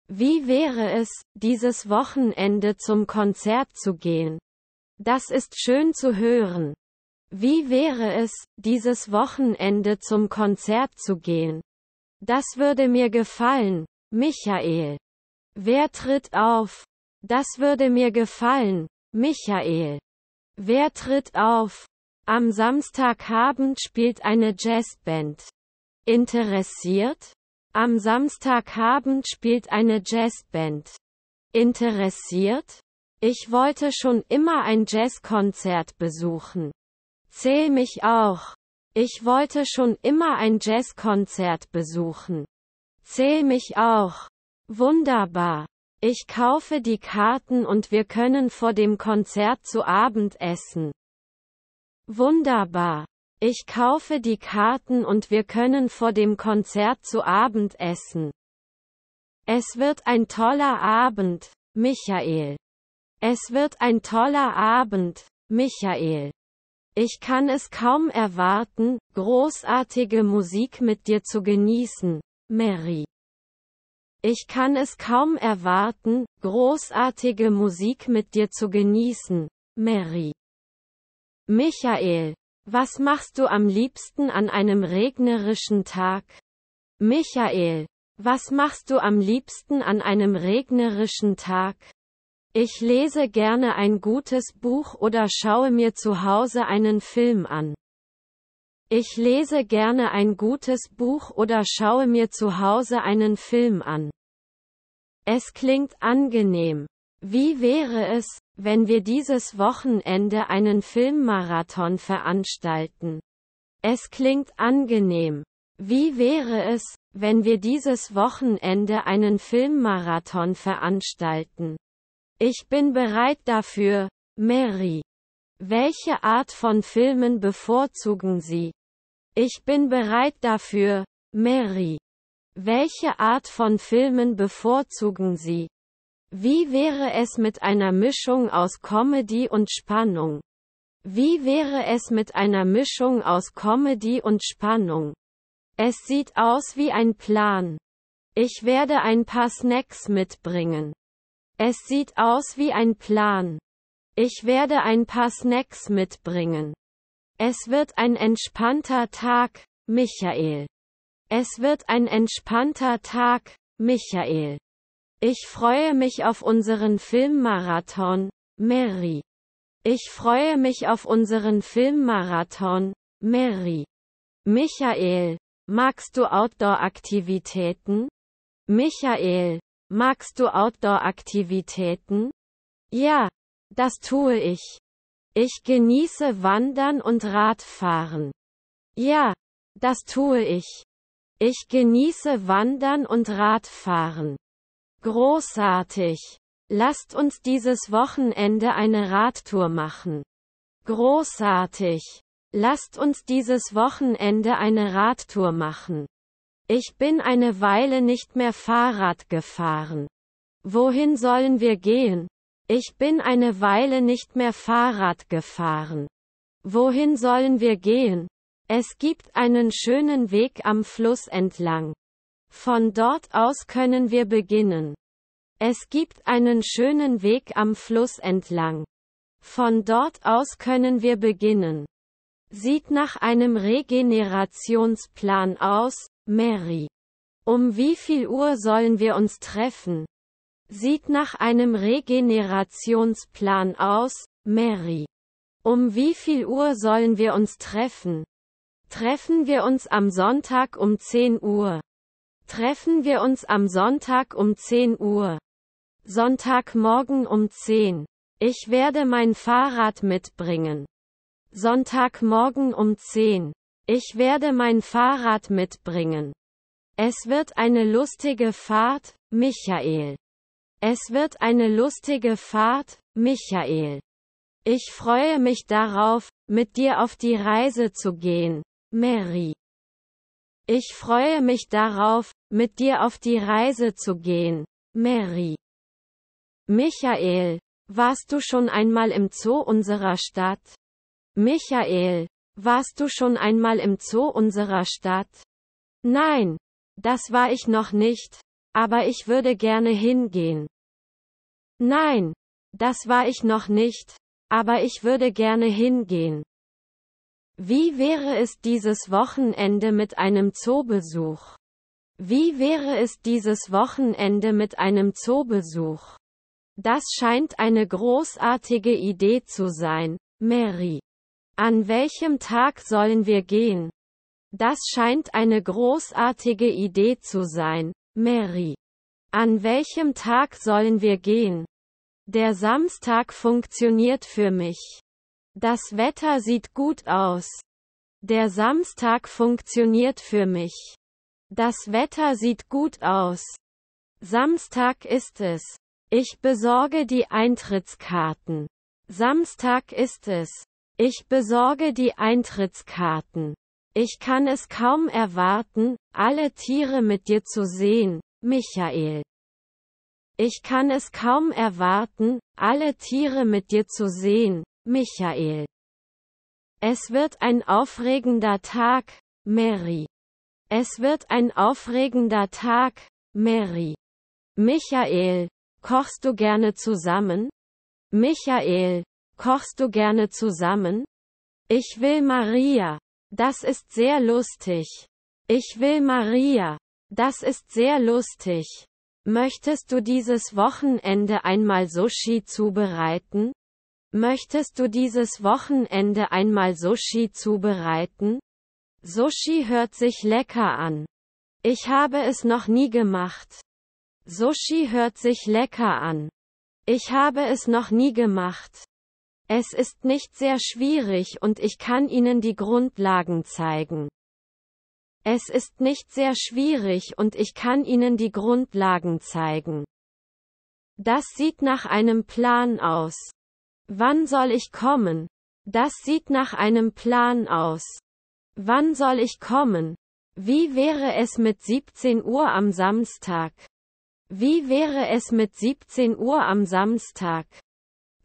Wie wäre es, dieses Wochenende zum Konzert zu gehen? Das ist schön zu hören. Wie wäre es, dieses Wochenende zum Konzert zu gehen? Das würde mir gefallen, Michael. Wer tritt auf? Das würde mir gefallen, Michael. Wer tritt auf? Am Samstagabend spielt eine Jazzband. Interessiert? Am Samstagabend spielt eine Jazzband. Interessiert? Ich wollte schon immer ein Jazzkonzert besuchen. Zähl mich auch. Ich wollte schon immer ein Jazzkonzert besuchen. Zähl mich auch. Wunderbar. Ich kaufe die Karten und wir können vor dem Konzert zu Abend essen. Wunderbar. Ich kaufe die Karten und wir können vor dem Konzert zu Abend essen. Es wird ein toller Abend, Michael. Es wird ein toller Abend, Michael. Ich kann es kaum erwarten, großartige Musik mit dir zu genießen, Mary. Ich kann es kaum erwarten, großartige Musik mit dir zu genießen, Mary. Michael, was machst du am liebsten an einem regnerischen Tag? Michael, was machst du am liebsten an einem regnerischen Tag? Ich lese gerne ein gutes Buch oder schaue mir zu Hause einen Film an. Ich lese gerne ein gutes Buch oder schaue mir zu Hause einen Film an. Es klingt angenehm. Wie wäre es, wenn wir dieses Wochenende einen Filmmarathon veranstalten? Es klingt angenehm. Wie wäre es, wenn wir dieses Wochenende einen Filmmarathon veranstalten? Ich bin bereit dafür, Mary. Welche Art von Filmen bevorzugen Sie? Ich bin bereit dafür, Mary. Welche Art von Filmen bevorzugen Sie? Wie wäre es mit einer Mischung aus Comedy und Spannung? Wie wäre es mit einer Mischung aus Comedy und Spannung? Es sieht aus wie ein Plan. Ich werde ein paar Snacks mitbringen. Es sieht aus wie ein Plan. Ich werde ein paar Snacks mitbringen. Es wird ein entspannter Tag, Michael. Es wird ein entspannter Tag, Michael. Ich freue mich auf unseren Filmmarathon, Mary. Ich freue mich auf unseren Filmmarathon, Mary. Michael, magst du Outdoor-Aktivitäten? Michael, Magst du Outdoor-Aktivitäten? Ja, das tue ich. Ich genieße Wandern und Radfahren. Ja, das tue ich. Ich genieße Wandern und Radfahren. Großartig. Lasst uns dieses Wochenende eine Radtour machen. Großartig. Lasst uns dieses Wochenende eine Radtour machen. Ich bin eine Weile nicht mehr Fahrrad gefahren. Wohin sollen wir gehen? Ich bin eine Weile nicht mehr Fahrrad gefahren. Wohin sollen wir gehen? Es gibt einen schönen Weg am Fluss entlang. Von dort aus können wir beginnen. Es gibt einen schönen Weg am Fluss entlang. Von dort aus können wir beginnen. Sieht nach einem Regenerationsplan aus, Mary. Um wie viel Uhr sollen wir uns treffen? Sieht nach einem Regenerationsplan aus, Mary. Um wie viel Uhr sollen wir uns treffen? Treffen wir uns am Sonntag um 10 Uhr. Treffen wir uns am Sonntag um 10 Uhr. Sonntagmorgen um 10. Ich werde mein Fahrrad mitbringen. Sonntagmorgen um 10. Ich werde mein Fahrrad mitbringen. Es wird eine lustige Fahrt, Michael. Es wird eine lustige Fahrt, Michael. Ich freue mich darauf, mit dir auf die Reise zu gehen, Mary. Ich freue mich darauf, mit dir auf die Reise zu gehen, Mary. Michael, warst du schon einmal im Zoo unserer Stadt? Michael, warst du schon einmal im Zoo unserer Stadt? Nein, das war ich noch nicht, aber ich würde gerne hingehen. Nein, das war ich noch nicht, aber ich würde gerne hingehen. Wie wäre es dieses Wochenende mit einem Zoobesuch? Wie wäre es dieses Wochenende mit einem Zoobesuch? Das scheint eine großartige Idee zu sein, Mary. An welchem Tag sollen wir gehen? Das scheint eine großartige Idee zu sein, Mary. An welchem Tag sollen wir gehen? Der Samstag funktioniert für mich. Das Wetter sieht gut aus. Der Samstag funktioniert für mich. Das Wetter sieht gut aus. Samstag ist es. Ich besorge die Eintrittskarten. Samstag ist es. Ich besorge die Eintrittskarten. Ich kann es kaum erwarten, alle Tiere mit dir zu sehen, Michael. Ich kann es kaum erwarten, alle Tiere mit dir zu sehen, Michael. Es wird ein aufregender Tag, Mary. Es wird ein aufregender Tag, Mary. Michael, kochst du gerne zusammen? Michael, Kochst du gerne zusammen? Ich will Maria. Das ist sehr lustig. Ich will Maria. Das ist sehr lustig. Möchtest du dieses Wochenende einmal Sushi zubereiten? Möchtest du dieses Wochenende einmal Sushi zubereiten? Sushi hört sich lecker an. Ich habe es noch nie gemacht. Sushi hört sich lecker an. Ich habe es noch nie gemacht. Es ist nicht sehr schwierig und ich kann Ihnen die Grundlagen zeigen. Es ist nicht sehr schwierig und ich kann Ihnen die Grundlagen zeigen. Das sieht nach einem Plan aus. Wann soll ich kommen? Das sieht nach einem Plan aus. Wann soll ich kommen? Wie wäre es mit 17 Uhr am Samstag? Wie wäre es mit 17 Uhr am Samstag?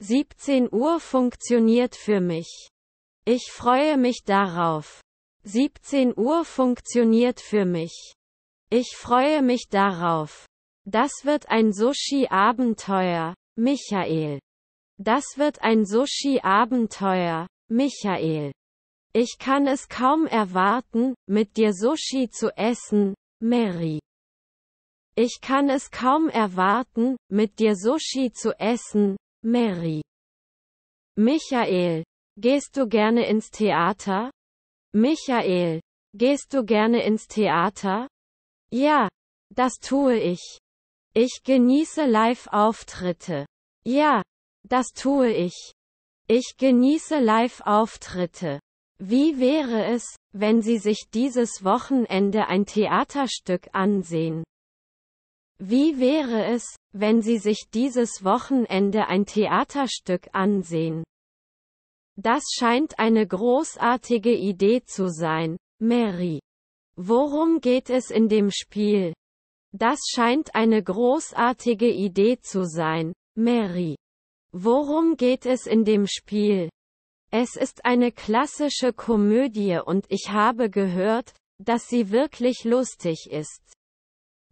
17 Uhr funktioniert für mich. Ich freue mich darauf. 17 Uhr funktioniert für mich. Ich freue mich darauf. Das wird ein Sushi-Abenteuer, Michael. Das wird ein Sushi-Abenteuer, Michael. Ich kann es kaum erwarten, mit dir Sushi zu essen, Mary. Ich kann es kaum erwarten, mit dir Sushi zu essen, Mary. Michael. Gehst du gerne ins Theater? Michael. Gehst du gerne ins Theater? Ja. Das tue ich. Ich genieße Live-Auftritte. Ja. Das tue ich. Ich genieße Live-Auftritte. Wie wäre es, wenn Sie sich dieses Wochenende ein Theaterstück ansehen? Wie wäre es, wenn Sie sich dieses Wochenende ein Theaterstück ansehen. Das scheint eine großartige Idee zu sein, Mary. Worum geht es in dem Spiel? Das scheint eine großartige Idee zu sein, Mary. Worum geht es in dem Spiel? Es ist eine klassische Komödie und ich habe gehört, dass sie wirklich lustig ist.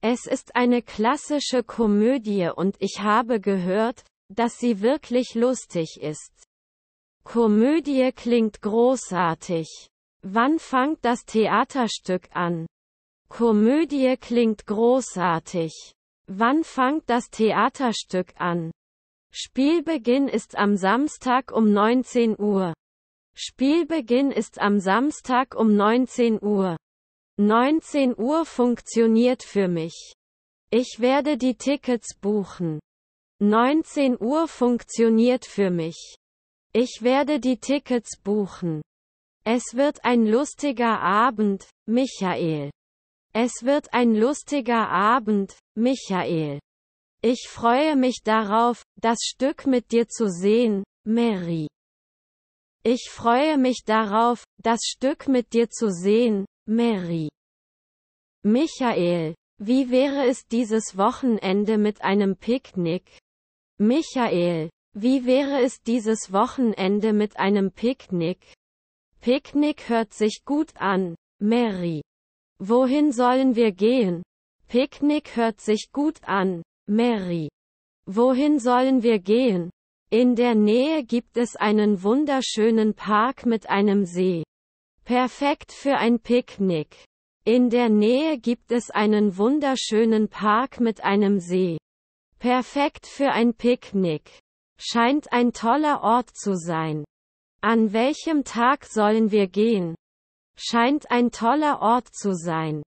Es ist eine klassische Komödie und ich habe gehört, dass sie wirklich lustig ist. Komödie klingt großartig. Wann fängt das Theaterstück an? Komödie klingt großartig. Wann fängt das Theaterstück an? Spielbeginn ist am Samstag um 19 Uhr. Spielbeginn ist am Samstag um 19 Uhr. 19 Uhr funktioniert für mich. Ich werde die Tickets buchen. 19 Uhr funktioniert für mich. Ich werde die Tickets buchen. Es wird ein lustiger Abend, Michael. Es wird ein lustiger Abend, Michael. Ich freue mich darauf, das Stück mit dir zu sehen, Mary. Ich freue mich darauf, das Stück mit dir zu sehen, Mary. Michael. Wie wäre es dieses Wochenende mit einem Picknick? Michael. Wie wäre es dieses Wochenende mit einem Picknick? Picknick hört sich gut an. Mary. Wohin sollen wir gehen? Picknick hört sich gut an. Mary. Wohin sollen wir gehen? In der Nähe gibt es einen wunderschönen Park mit einem See. Perfekt für ein Picknick. In der Nähe gibt es einen wunderschönen Park mit einem See. Perfekt für ein Picknick. Scheint ein toller Ort zu sein. An welchem Tag sollen wir gehen? Scheint ein toller Ort zu sein.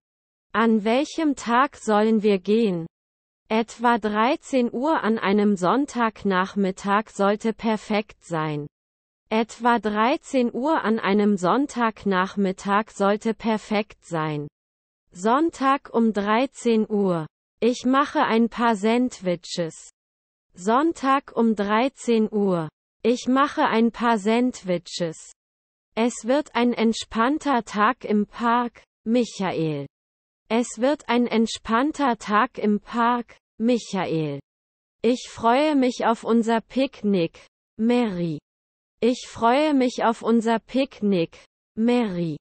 An welchem Tag sollen wir gehen? Etwa 13 Uhr an einem Sonntagnachmittag sollte perfekt sein. Etwa 13 Uhr an einem Sonntagnachmittag sollte perfekt sein. Sonntag um 13 Uhr. Ich mache ein paar Sandwiches. Sonntag um 13 Uhr. Ich mache ein paar Sandwiches. Es wird ein entspannter Tag im Park, Michael. Es wird ein entspannter Tag im Park, Michael. Ich freue mich auf unser Picknick, Mary. Ich freue mich auf unser Picknick. Mary.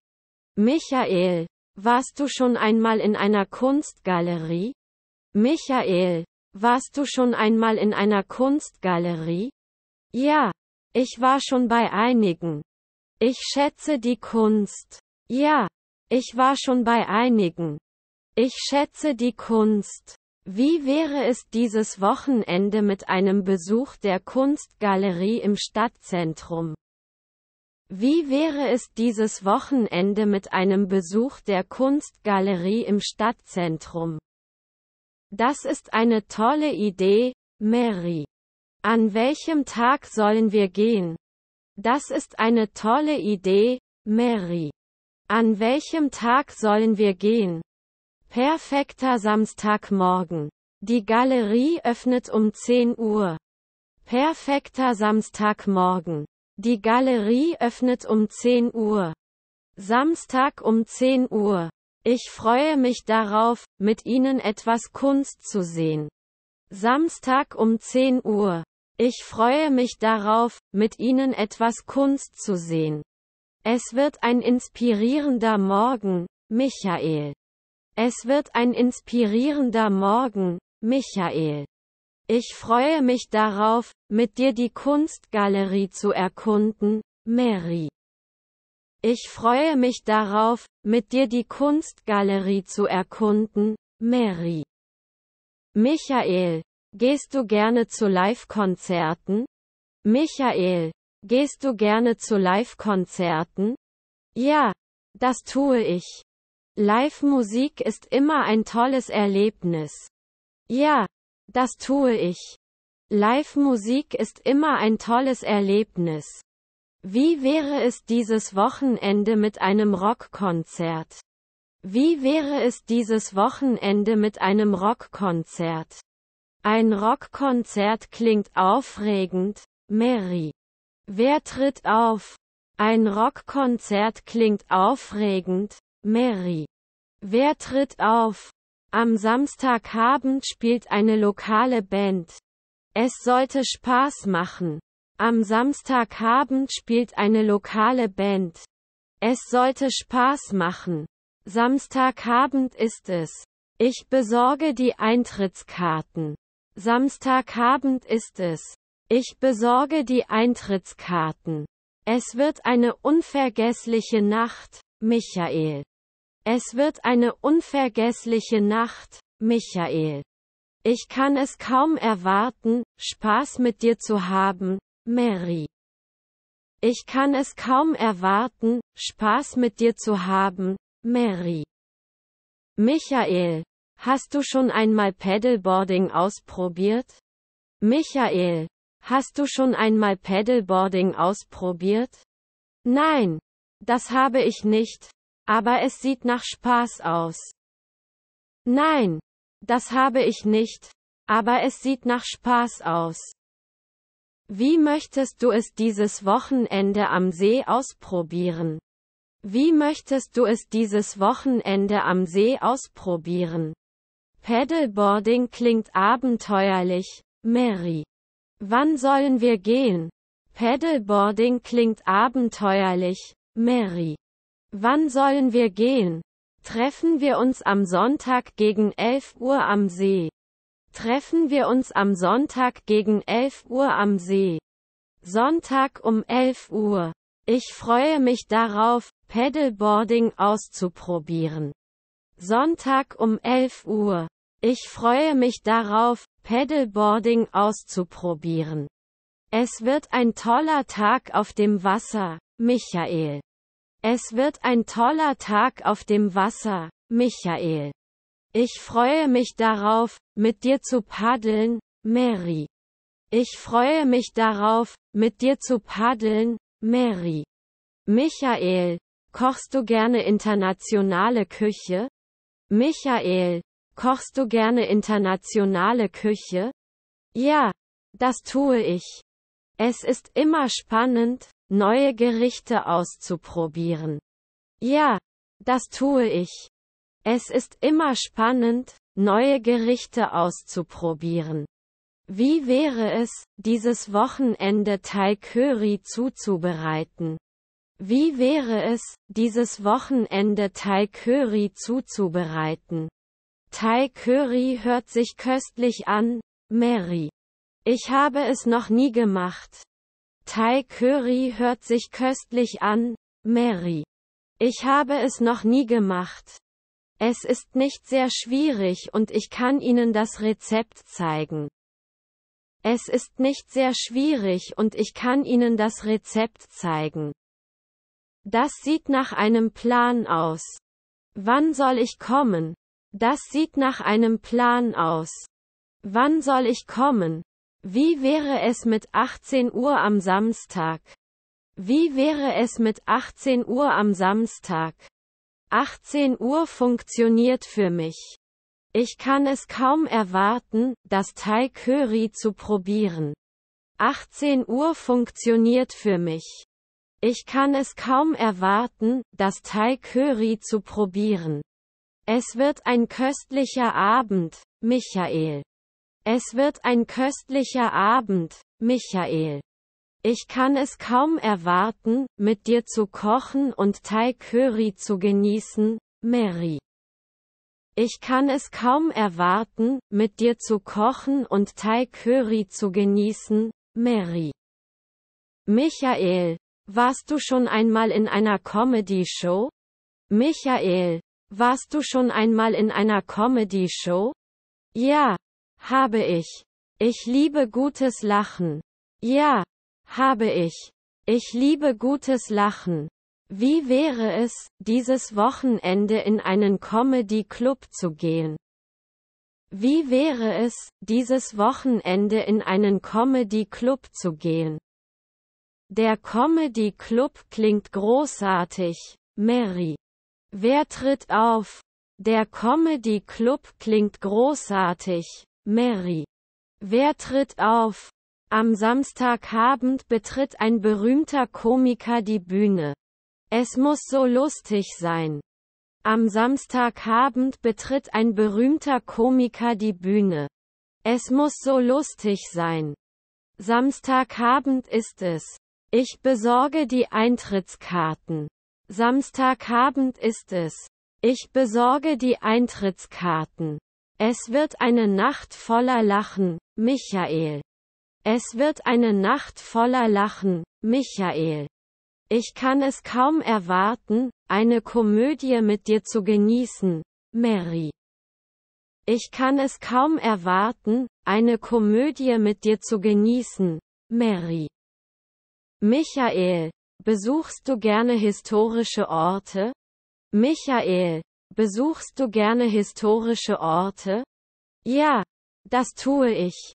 Michael. Warst du schon einmal in einer Kunstgalerie? Michael. Warst du schon einmal in einer Kunstgalerie? Ja. Ich war schon bei einigen. Ich schätze die Kunst. Ja. Ich war schon bei einigen. Ich schätze die Kunst. Wie wäre es dieses Wochenende mit einem Besuch der Kunstgalerie im Stadtzentrum? Wie wäre es dieses Wochenende mit einem Besuch der Kunstgalerie im Stadtzentrum? Das ist eine tolle Idee, Mary. An welchem Tag sollen wir gehen? Das ist eine tolle Idee, Mary. An welchem Tag sollen wir gehen? Perfekter Samstagmorgen. Die Galerie öffnet um 10 Uhr. Perfekter Samstagmorgen. Die Galerie öffnet um 10 Uhr. Samstag um 10 Uhr. Ich freue mich darauf, mit Ihnen etwas Kunst zu sehen. Samstag um 10 Uhr. Ich freue mich darauf, mit Ihnen etwas Kunst zu sehen. Es wird ein inspirierender Morgen, Michael. Es wird ein inspirierender Morgen, Michael. Ich freue mich darauf, mit dir die Kunstgalerie zu erkunden, Mary. Ich freue mich darauf, mit dir die Kunstgalerie zu erkunden, Mary. Michael, gehst du gerne zu Live-Konzerten? Michael, gehst du gerne zu Live-Konzerten? Ja, das tue ich. Live-Musik ist immer ein tolles Erlebnis. Ja, das tue ich. Live-Musik ist immer ein tolles Erlebnis. Wie wäre es dieses Wochenende mit einem Rockkonzert? Wie wäre es dieses Wochenende mit einem Rockkonzert? Ein Rockkonzert klingt aufregend, Mary. Wer tritt auf? Ein Rockkonzert klingt aufregend, Mary. Wer tritt auf? Am Samstagabend spielt eine lokale Band. Es sollte Spaß machen. Am Samstagabend spielt eine lokale Band. Es sollte Spaß machen. Samstagabend ist es. Ich besorge die Eintrittskarten. Samstagabend ist es. Ich besorge die Eintrittskarten. Es wird eine unvergessliche Nacht, Michael. Es wird eine unvergessliche Nacht, Michael. Ich kann es kaum erwarten, Spaß mit dir zu haben, Mary. Ich kann es kaum erwarten, Spaß mit dir zu haben, Mary. Michael, hast du schon einmal Paddleboarding ausprobiert? Michael, hast du schon einmal Paddleboarding ausprobiert? Nein, das habe ich nicht, aber es sieht nach Spaß aus. Nein, das habe ich nicht. Aber es sieht nach Spaß aus. Wie möchtest du es dieses Wochenende am See ausprobieren? Wie möchtest du es dieses Wochenende am See ausprobieren? Paddleboarding klingt abenteuerlich, Mary. Wann sollen wir gehen? Paddleboarding klingt abenteuerlich, Mary. Wann sollen wir gehen? Treffen wir uns am Sonntag gegen 11 Uhr am See. Treffen wir uns am Sonntag gegen 11 Uhr am See. Sonntag um 11 Uhr. Ich freue mich darauf, Paddleboarding auszuprobieren. Sonntag um 11 Uhr. Ich freue mich darauf, Paddleboarding auszuprobieren. Es wird ein toller Tag auf dem Wasser, Michael. Es wird ein toller Tag auf dem Wasser, Michael. Ich freue mich darauf, mit dir zu paddeln, Mary. Ich freue mich darauf, mit dir zu paddeln, Mary. Michael, kochst du gerne internationale Küche? Michael, kochst du gerne internationale Küche? Ja, das tue ich. Es ist immer spannend, neue Gerichte auszuprobieren. Ja, das tue ich. Es ist immer spannend, neue Gerichte auszuprobieren. Wie wäre es, dieses Wochenende Thai Curry zuzubereiten? Wie wäre es, dieses Wochenende Thai Curry zuzubereiten? Thai Curry hört sich köstlich an, Mary. Ich habe es noch nie gemacht. Thai Curry hört sich köstlich an, Mary. Ich habe es noch nie gemacht. Es ist nicht sehr schwierig und ich kann Ihnen das Rezept zeigen. Es ist nicht sehr schwierig und ich kann Ihnen das Rezept zeigen. Das sieht nach einem Plan aus. Wann soll ich kommen? Das sieht nach einem Plan aus. Wann soll ich kommen? Wie wäre es mit 18 Uhr am Samstag? Wie wäre es mit 18 Uhr am Samstag? 18 Uhr funktioniert für mich. Ich kann es kaum erwarten, das Thai Curry zu probieren. 18 Uhr funktioniert für mich. Ich kann es kaum erwarten, das Thai Curry zu probieren. Es wird ein köstlicher Abend, Michael. Es wird ein köstlicher Abend, Michael. Ich kann es kaum erwarten, mit dir zu kochen und Thai Curry zu genießen, Mary. Ich kann es kaum erwarten, mit dir zu kochen und Thai Curry zu genießen, Mary. Michael, warst du schon einmal in einer Comedy-Show? Michael, warst du schon einmal in einer Comedy-Show? Ja, habe ich. Ich liebe gutes Lachen. Ja. Habe ich. Ich liebe gutes Lachen. Wie wäre es, dieses Wochenende in einen Comedy-Club zu gehen? Wie wäre es, dieses Wochenende in einen Comedy-Club zu gehen? Der Comedy-Club klingt großartig, Mary. Wer tritt auf? Der Comedy-Club klingt großartig, Mary. Wer tritt auf? Am Samstagabend betritt ein berühmter Komiker die Bühne. Es muss so lustig sein. Am Samstagabend betritt ein berühmter Komiker die Bühne. Es muss so lustig sein. Samstagabend ist es. Ich besorge die Eintrittskarten. Samstagabend ist es. Ich besorge die Eintrittskarten. Es wird eine Nacht voller Lachen, Michael. Es wird eine Nacht voller Lachen, Michael. Ich kann es kaum erwarten, eine Komödie mit dir zu genießen, Mary. Ich kann es kaum erwarten, eine Komödie mit dir zu genießen, Mary. Michael, besuchst du gerne historische Orte? Michael, Besuchst du gerne historische Orte? Ja, das tue ich.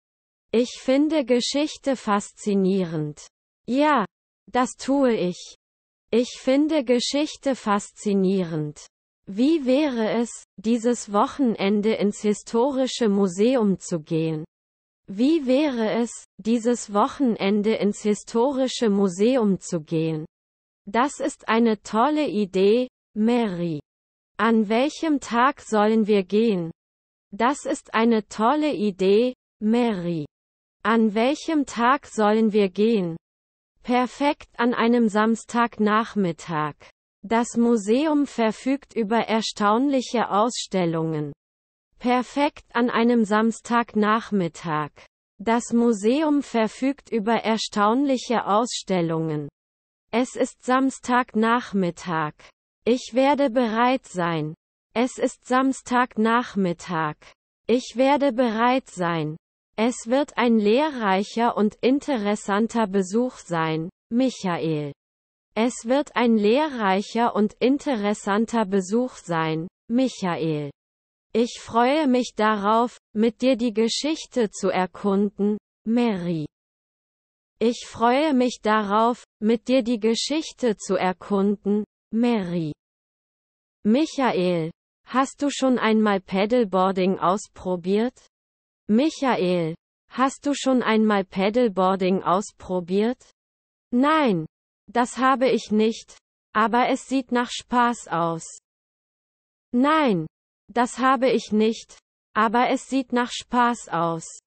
Ich finde Geschichte faszinierend. Ja, das tue ich. Ich finde Geschichte faszinierend. Wie wäre es, dieses Wochenende ins historische Museum zu gehen? Wie wäre es, dieses Wochenende ins historische Museum zu gehen? Das ist eine tolle Idee, Mary. An welchem Tag sollen wir gehen? Das ist eine tolle Idee, Mary. An welchem Tag sollen wir gehen? Perfekt an einem Samstagnachmittag. Das Museum verfügt über erstaunliche Ausstellungen. Perfekt an einem Samstagnachmittag. Das Museum verfügt über erstaunliche Ausstellungen. Es ist Samstagnachmittag. Ich werde bereit sein. Es ist Samstagnachmittag. Ich werde bereit sein. Es wird ein lehrreicher und interessanter Besuch sein, Michael. Es wird ein lehrreicher und interessanter Besuch sein, Michael. Ich freue mich darauf, mit dir die Geschichte zu erkunden, Mary. Ich freue mich darauf, mit dir die Geschichte zu erkunden, Mary. Michael. Hast du schon einmal Paddleboarding ausprobiert? Michael. Hast du schon einmal Paddleboarding ausprobiert? Nein. Das habe ich nicht. Aber es sieht nach Spaß aus. Nein. Das habe ich nicht. Aber es sieht nach Spaß aus.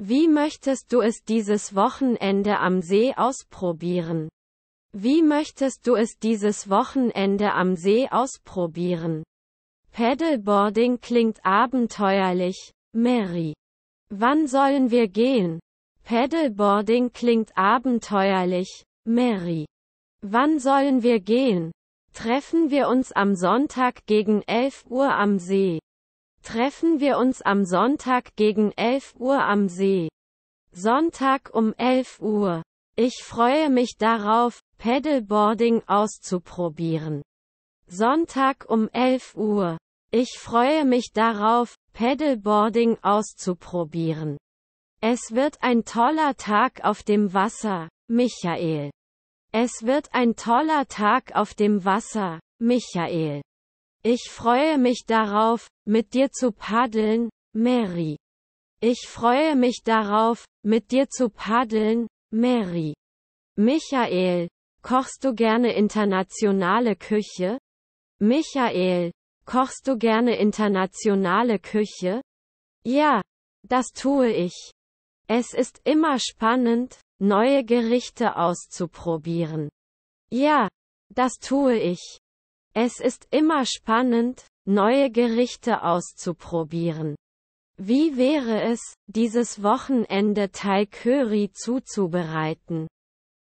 Wie möchtest du es dieses Wochenende am See ausprobieren? Wie möchtest du es dieses Wochenende am See ausprobieren? Paddleboarding klingt abenteuerlich, Mary. Wann sollen wir gehen? Paddleboarding klingt abenteuerlich, Mary. Wann sollen wir gehen? Treffen wir uns am Sonntag gegen 11 Uhr am See. Treffen wir uns am Sonntag gegen 11 Uhr am See. Sonntag um 11 Uhr. Ich freue mich darauf, Pedalboarding auszuprobieren. Sonntag um 11 Uhr. Ich freue mich darauf, Pedalboarding auszuprobieren. Es wird ein toller Tag auf dem Wasser, Michael. Es wird ein toller Tag auf dem Wasser, Michael. Ich freue mich darauf, mit dir zu paddeln, Mary. Ich freue mich darauf, mit dir zu paddeln, Mary. Michael, Kochst du gerne internationale Küche? Michael, kochst du gerne internationale Küche? Ja, das tue ich. Es ist immer spannend, neue Gerichte auszuprobieren. Ja, das tue ich. Es ist immer spannend, neue Gerichte auszuprobieren. Wie wäre es, dieses Wochenende Thai Curry zuzubereiten?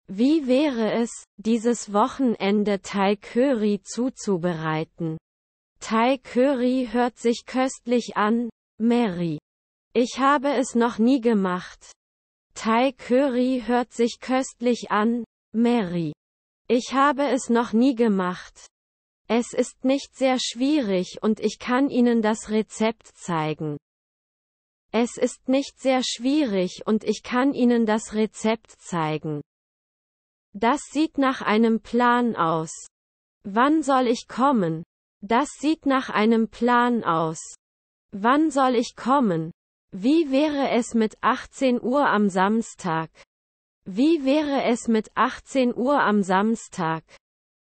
Wie wäre es, dieses Wochenende Thai Curry zuzubereiten? Thai Curry hört sich köstlich an, Mary. Ich habe es noch nie gemacht. Thai Curry hört sich köstlich an, Mary. Ich habe es noch nie gemacht. Es ist nicht sehr schwierig und ich kann Ihnen das Rezept zeigen. Es ist nicht sehr schwierig und ich kann Ihnen das Rezept zeigen. Das sieht nach einem Plan aus. Wann soll ich kommen? Das sieht nach einem Plan aus. Wann soll ich kommen? Wie wäre es mit 18 Uhr am Samstag? Wie wäre es mit 18 Uhr am Samstag?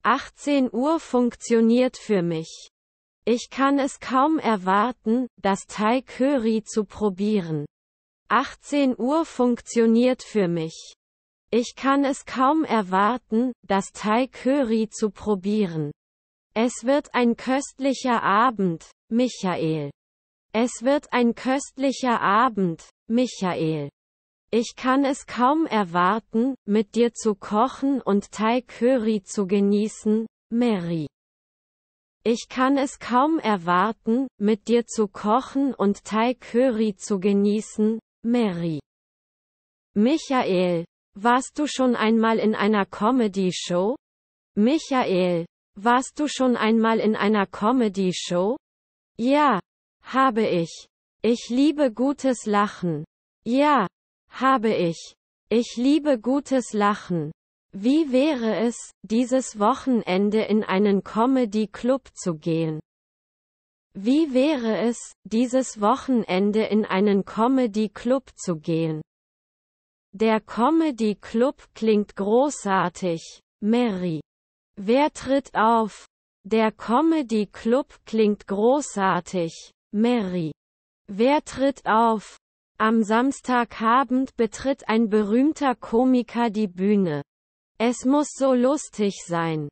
18 Uhr funktioniert für mich. Ich kann es kaum erwarten, das Thai Curry zu probieren. 18 Uhr funktioniert für mich. Ich kann es kaum erwarten, das Thai Curry zu probieren. Es wird ein köstlicher Abend, Michael. Es wird ein köstlicher Abend, Michael. Ich kann es kaum erwarten, mit dir zu kochen und Thai Curry zu genießen, Mary. Ich kann es kaum erwarten, mit dir zu kochen und Thai Curry zu genießen, Mary. Michael, warst du schon einmal in einer Comedy-Show? Michael, warst du schon einmal in einer Comedy-Show? Ja, habe ich. Ich liebe gutes Lachen. Ja, habe ich. Ich liebe gutes Lachen. Wie wäre es, dieses Wochenende in einen Comedy Club zu gehen? Wie wäre es, dieses Wochenende in einen Comedy Club zu gehen? Der Comedy Club klingt großartig. Mary. Wer tritt auf? Der Comedy Club klingt großartig. Mary. Wer tritt auf? Am Samstagabend betritt ein berühmter Komiker die Bühne. Es muss so lustig sein.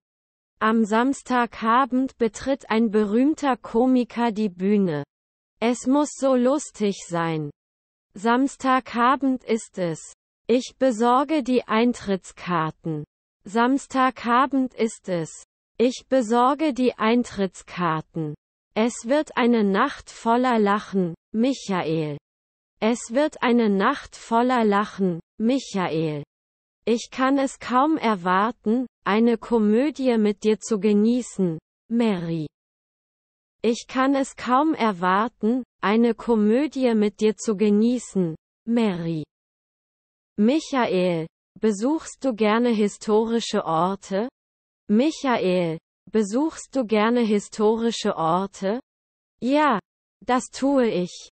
Am Samstagabend betritt ein berühmter Komiker die Bühne. Es muss so lustig sein. Samstagabend ist es. Ich besorge die Eintrittskarten. Samstagabend ist es. Ich besorge die Eintrittskarten. Es wird eine Nacht voller Lachen, Michael. Es wird eine Nacht voller Lachen, Michael. Ich kann es kaum erwarten, eine Komödie mit dir zu genießen, Mary. Ich kann es kaum erwarten, eine Komödie mit dir zu genießen, Mary. Michael, besuchst du gerne historische Orte? Michael, besuchst du gerne historische Orte? Ja, das tue ich.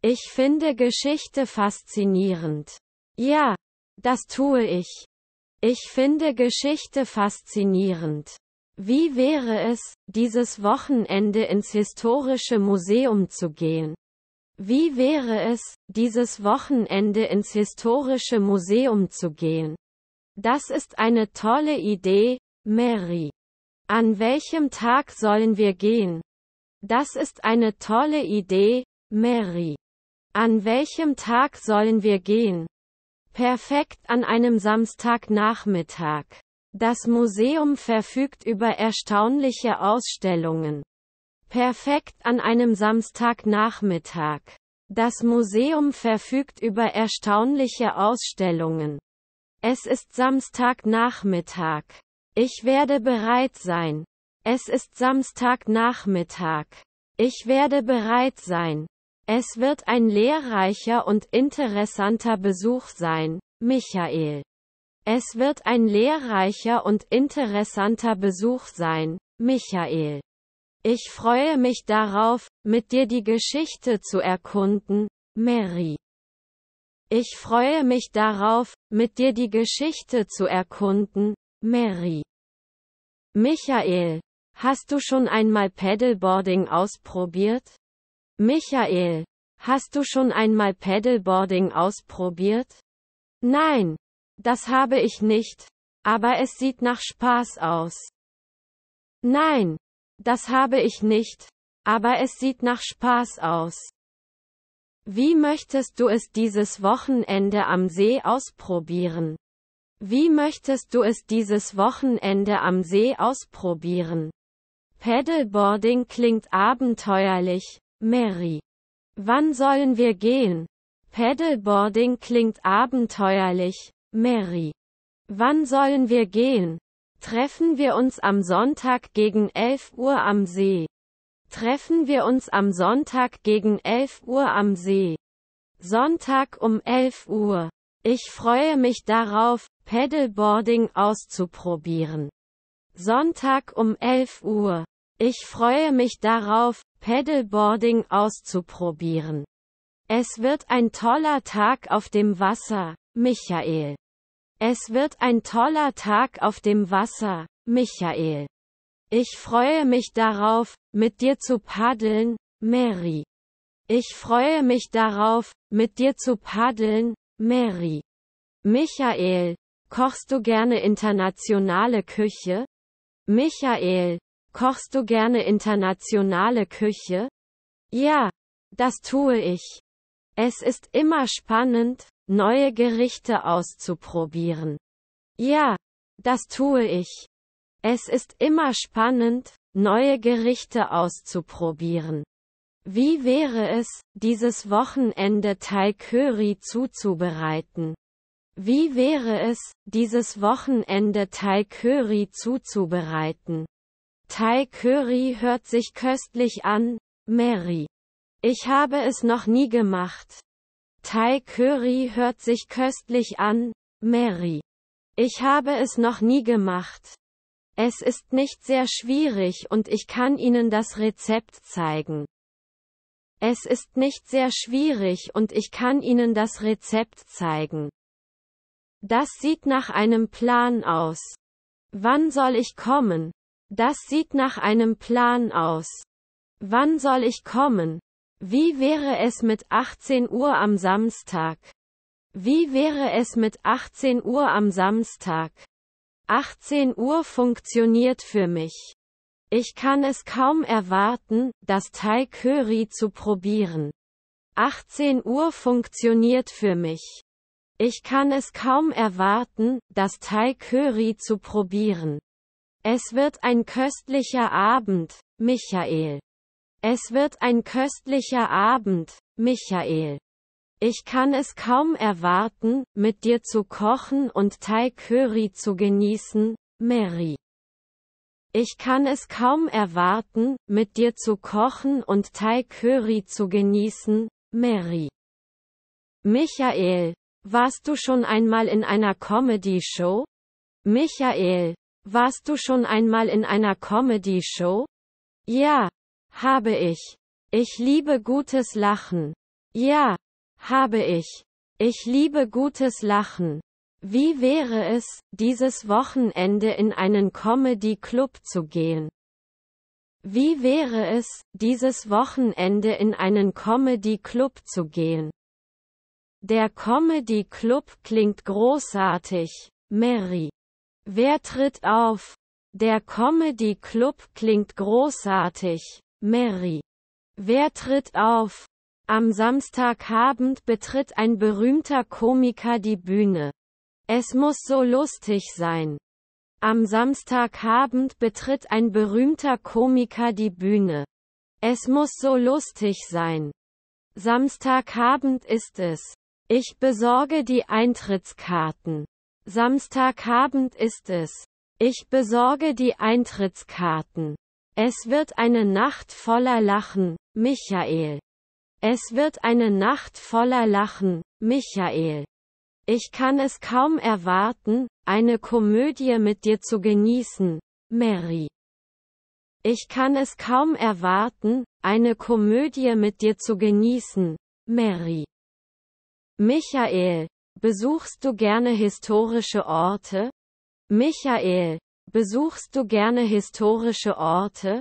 Ich finde Geschichte faszinierend. Ja, das tue ich. Ich finde Geschichte faszinierend. Wie wäre es, dieses Wochenende ins historische Museum zu gehen? Wie wäre es, dieses Wochenende ins historische Museum zu gehen? Das ist eine tolle Idee, Mary. An welchem Tag sollen wir gehen? Das ist eine tolle Idee, Mary. An welchem Tag sollen wir gehen? Perfekt an einem Samstagnachmittag. Das Museum verfügt über erstaunliche Ausstellungen. Perfekt an einem Samstagnachmittag. Das Museum verfügt über erstaunliche Ausstellungen. Es ist Samstagnachmittag. Ich werde bereit sein. Es ist Samstagnachmittag. Ich werde bereit sein. Es wird ein lehrreicher und interessanter Besuch sein, Michael. Es wird ein lehrreicher und interessanter Besuch sein, Michael. Ich freue mich darauf, mit dir die Geschichte zu erkunden, Mary. Ich freue mich darauf, mit dir die Geschichte zu erkunden, Mary. Michael, hast du schon einmal Paddleboarding ausprobiert? Michael, hast du schon einmal Paddleboarding ausprobiert? Nein, das habe ich nicht, aber es sieht nach Spaß aus. Nein, das habe ich nicht. Aber es sieht nach Spaß aus. Wie möchtest du es dieses Wochenende am See ausprobieren? Wie möchtest du es dieses Wochenende am See ausprobieren? Paddleboarding klingt abenteuerlich, Mary. Wann sollen wir gehen? Paddleboarding klingt abenteuerlich, Mary. Wann sollen wir gehen? Treffen wir uns am Sonntag gegen 11 Uhr am See. Treffen wir uns am Sonntag gegen 11 Uhr am See. Sonntag um 11 Uhr. Ich freue mich darauf, Paddleboarding auszuprobieren. Sonntag um 11 Uhr. Ich freue mich darauf, Paddleboarding auszuprobieren. Es wird ein toller Tag auf dem Wasser, Michael. Es wird ein toller Tag auf dem Wasser, Michael. Ich freue mich darauf, mit dir zu paddeln, Mary. Ich freue mich darauf, mit dir zu paddeln, Mary. Michael, kochst du gerne internationale Küche? Michael, kochst du gerne internationale Küche? Ja, das tue ich. Es ist immer spannend, neue Gerichte auszuprobieren. Ja, das tue ich. Es ist immer spannend, neue Gerichte auszuprobieren. Wie wäre es, dieses Wochenende Thai Curry zuzubereiten? Wie wäre es, dieses Wochenende Thai Curry zuzubereiten? Thai Curry hört sich köstlich an, Mary. Ich habe es noch nie gemacht. Thai Curry hört sich köstlich an, Mary. Ich habe es noch nie gemacht. Es ist nicht sehr schwierig und ich kann Ihnen das Rezept zeigen. Es ist nicht sehr schwierig und ich kann Ihnen das Rezept zeigen. Das sieht nach einem Plan aus. Wann soll ich kommen? Das sieht nach einem Plan aus. Wann soll ich kommen? Wie wäre es mit 18 Uhr am Samstag? Wie wäre es mit 18 Uhr am Samstag? 18 Uhr funktioniert für mich. Ich kann es kaum erwarten, das Thai Curry zu probieren. 18 Uhr funktioniert für mich. Ich kann es kaum erwarten, das Thai Curry zu probieren. Es wird ein köstlicher Abend, Michael. Es wird ein köstlicher Abend, Michael. Ich kann es kaum erwarten, mit dir zu kochen und Thai Curry zu genießen, Mary. Ich kann es kaum erwarten, mit dir zu kochen und Thai Curry zu genießen, Mary. Michael, warst du schon einmal in einer Comedy-Show? Michael, warst du schon einmal in einer Comedy-Show? Ja, habe ich. Ich liebe gutes Lachen. Ja. Habe ich. Ich liebe gutes Lachen. Wie wäre es, dieses Wochenende in einen Comedy-Club zu gehen? Wie wäre es, dieses Wochenende in einen Comedy-Club zu gehen? Der Comedy-Club klingt großartig. Mary. Wer tritt auf? Der Comedy-Club klingt großartig. Mary. Wer tritt auf? Am Samstagabend betritt ein berühmter Komiker die Bühne. Es muss so lustig sein. Am Samstagabend betritt ein berühmter Komiker die Bühne. Es muss so lustig sein. Samstagabend ist es. Ich besorge die Eintrittskarten. Samstagabend ist es. Ich besorge die Eintrittskarten. Es wird eine Nacht voller Lachen, Michael. Es wird eine Nacht voller Lachen, Michael. Ich kann es kaum erwarten, eine Komödie mit dir zu genießen, Mary. Ich kann es kaum erwarten, eine Komödie mit dir zu genießen, Mary. Michael, besuchst du gerne historische Orte? Michael, Besuchst du gerne historische Orte?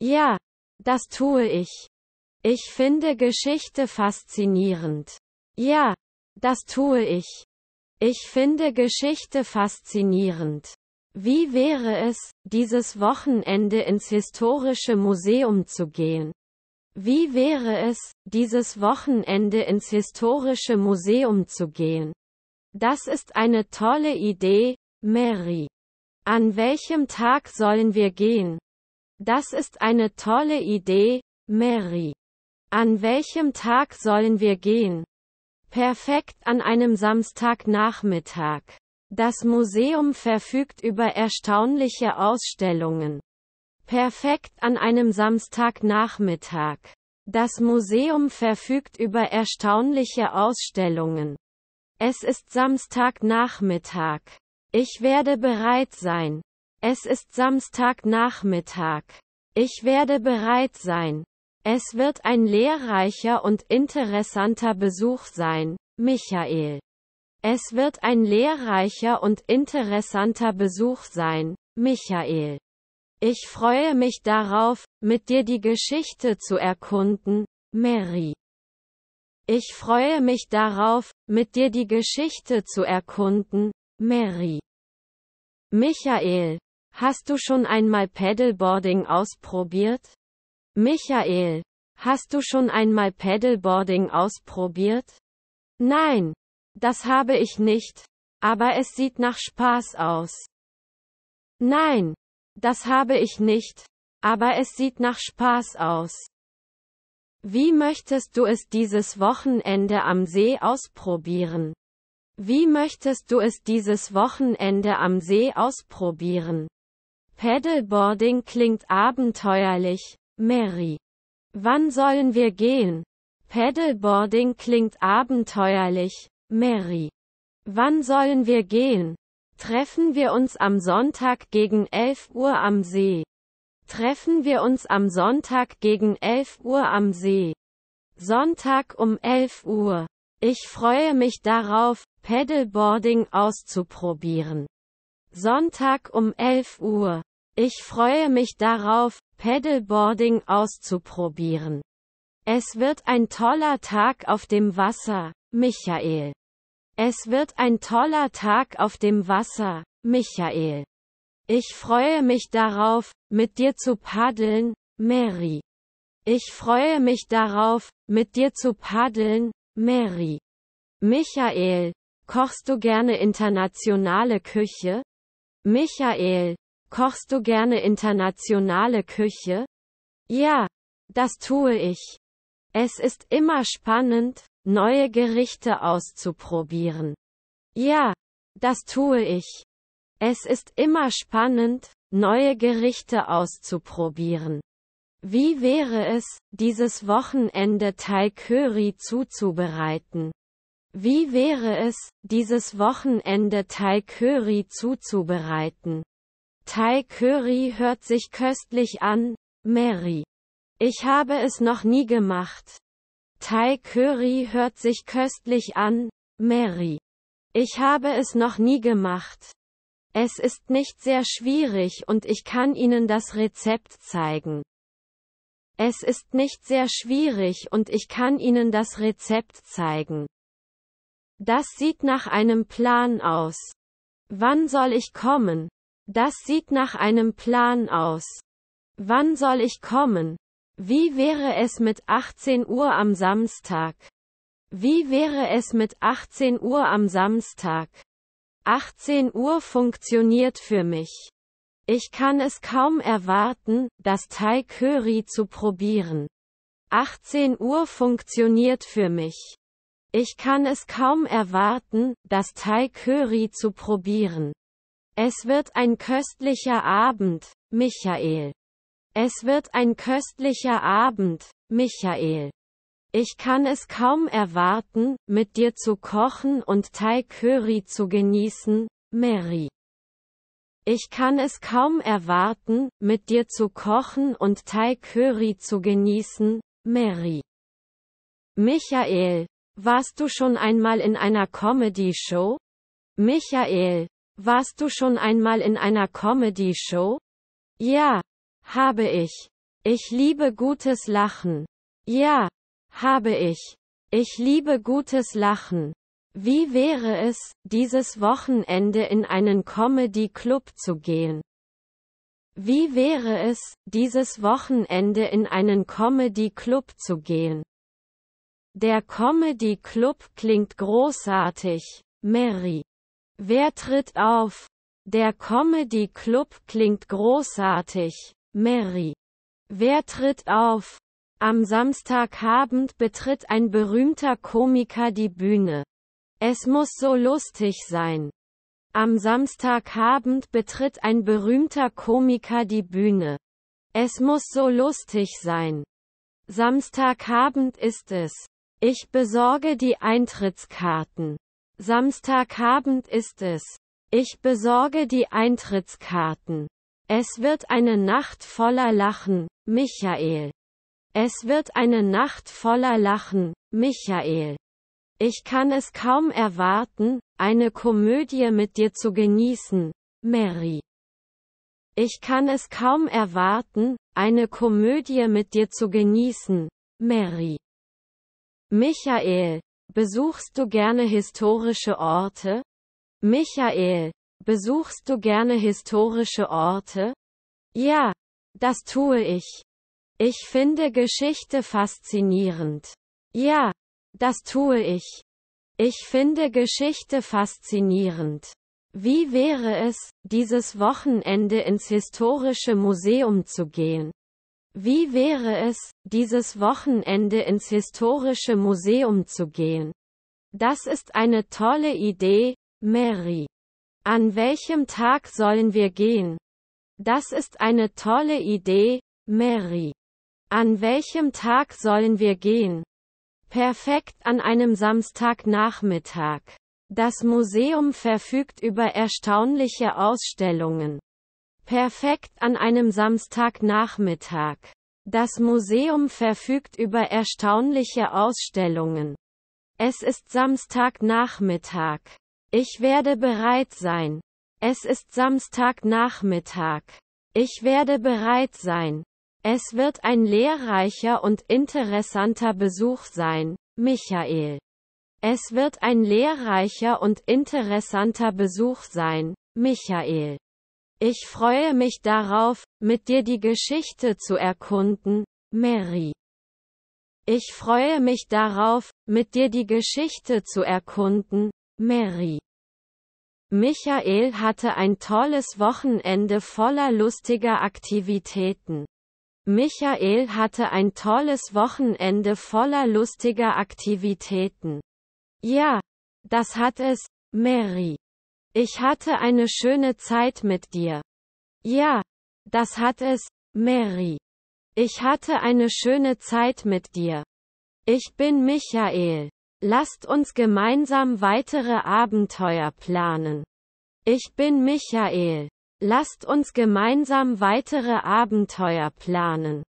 Ja, das tue ich. Ich finde Geschichte faszinierend. Ja, das tue ich. Ich finde Geschichte faszinierend. Wie wäre es, dieses Wochenende ins historische Museum zu gehen? Wie wäre es, dieses Wochenende ins historische Museum zu gehen? Das ist eine tolle Idee, Mary. An welchem Tag sollen wir gehen? Das ist eine tolle Idee, Mary. An welchem Tag sollen wir gehen? Perfekt an einem Samstagnachmittag. Das Museum verfügt über erstaunliche Ausstellungen. Perfekt an einem Samstagnachmittag. Das Museum verfügt über erstaunliche Ausstellungen. Es ist Samstagnachmittag. Ich werde bereit sein. Es ist Samstagnachmittag. Ich werde bereit sein. Es wird ein lehrreicher und interessanter Besuch sein, Michael. Es wird ein lehrreicher und interessanter Besuch sein, Michael. Ich freue mich darauf, mit dir die Geschichte zu erkunden, Mary. Ich freue mich darauf, mit dir die Geschichte zu erkunden, Mary. Michael. Hast du schon einmal Paddleboarding ausprobiert? Michael. Hast du schon einmal Paddleboarding ausprobiert? Nein. Das habe ich nicht. Aber es sieht nach Spaß aus. Nein. Das habe ich nicht. Aber es sieht nach Spaß aus. Wie möchtest du es dieses Wochenende am See ausprobieren? Wie möchtest du es dieses Wochenende am See ausprobieren? Paddleboarding klingt abenteuerlich, Mary. Wann sollen wir gehen? Paddleboarding klingt abenteuerlich, Mary. Wann sollen wir gehen? Treffen wir uns am Sonntag gegen 11 Uhr am See. Treffen wir uns am Sonntag gegen 11 Uhr am See. Sonntag um 11 Uhr. Ich freue mich darauf, Pedalboarding auszuprobieren. Sonntag um 11 Uhr. Ich freue mich darauf, Pedalboarding auszuprobieren. Es wird ein toller Tag auf dem Wasser, Michael. Es wird ein toller Tag auf dem Wasser, Michael. Ich freue mich darauf, mit dir zu paddeln, Mary. Ich freue mich darauf, mit dir zu paddeln, Mary. Michael, Kochst du gerne internationale Küche? Michael, kochst du gerne internationale Küche? Ja, das tue ich. Es ist immer spannend, neue Gerichte auszuprobieren. Ja, das tue ich. Es ist immer spannend, neue Gerichte auszuprobieren. Wie wäre es, dieses Wochenende Thai Curry zuzubereiten? Wie wäre es, dieses Wochenende Thai Curry zuzubereiten? Thai Curry hört sich köstlich an, Mary. Ich habe es noch nie gemacht. Thai Curry hört sich köstlich an, Mary. Ich habe es noch nie gemacht. Es ist nicht sehr schwierig und ich kann Ihnen das Rezept zeigen. Es ist nicht sehr schwierig und ich kann Ihnen das Rezept zeigen. Das sieht nach einem Plan aus. Wann soll ich kommen? Das sieht nach einem Plan aus. Wann soll ich kommen? Wie wäre es mit 18 Uhr am Samstag? Wie wäre es mit 18 Uhr am Samstag? 18 Uhr funktioniert für mich. Ich kann es kaum erwarten, das Thai Curry zu probieren. 18 Uhr funktioniert für mich. Ich kann es kaum erwarten, das Thai Curry zu probieren. Es wird ein köstlicher Abend, Michael. Es wird ein köstlicher Abend, Michael. Ich kann es kaum erwarten, mit dir zu kochen und Thai Curry zu genießen, Mary. Ich kann es kaum erwarten, mit dir zu kochen und Thai Curry zu genießen, Mary. Michael, warst du schon einmal in einer Comedy-Show? Michael, warst du schon einmal in einer Comedy-Show? Ja, habe ich. Ich liebe gutes Lachen. Ja, habe ich. Ich liebe gutes Lachen. Wie wäre es, dieses Wochenende in einen Comedy-Club zu gehen? Wie wäre es, dieses Wochenende in einen Comedy-Club zu gehen? Der Comedy Club klingt großartig. Mary. Wer tritt auf? Der Comedy Club klingt großartig. Mary. Wer tritt auf? Am Samstagabend betritt ein berühmter Komiker die Bühne. Es muss so lustig sein. Am Samstagabend betritt ein berühmter Komiker die Bühne. Es muss so lustig sein. Samstagabend ist es. Ich besorge die Eintrittskarten. Samstagabend ist es. Ich besorge die Eintrittskarten. Es wird eine Nacht voller Lachen, Michael. Es wird eine Nacht voller Lachen, Michael. Ich kann es kaum erwarten, eine Komödie mit dir zu genießen, Mary. Ich kann es kaum erwarten, eine Komödie mit dir zu genießen, Mary. Michael, besuchst du gerne historische Orte? Michael, besuchst du gerne historische Orte? Ja, das tue ich. Ich finde Geschichte faszinierend. Ja, das tue ich. Ich finde Geschichte faszinierend. Wie wäre es, dieses Wochenende ins historische Museum zu gehen? Wie wäre es, dieses Wochenende ins historische Museum zu gehen? Das ist eine tolle Idee, Mary. An welchem Tag sollen wir gehen? Das ist eine tolle Idee, Mary. An welchem Tag sollen wir gehen? Perfekt an einem Samstagnachmittag. Das Museum verfügt über erstaunliche Ausstellungen. Perfekt an einem Samstagnachmittag. Das Museum verfügt über erstaunliche Ausstellungen. Es ist Samstagnachmittag. Ich werde bereit sein. Es ist Samstagnachmittag. Ich werde bereit sein. Es wird ein lehrreicher und interessanter Besuch sein, Michael. Es wird ein lehrreicher und interessanter Besuch sein, Michael. Ich freue mich darauf, mit dir die Geschichte zu erkunden, Mary. Ich freue mich darauf, mit dir die Geschichte zu erkunden, Mary. Michael hatte ein tolles Wochenende voller lustiger Aktivitäten. Michael hatte ein tolles Wochenende voller lustiger Aktivitäten. Ja, das hat es, Mary. Ich hatte eine schöne Zeit mit dir. Ja, das hat es, Mary. Ich hatte eine schöne Zeit mit dir. Ich bin Michael. Lasst uns gemeinsam weitere Abenteuer planen. Ich bin Michael. Lasst uns gemeinsam weitere Abenteuer planen.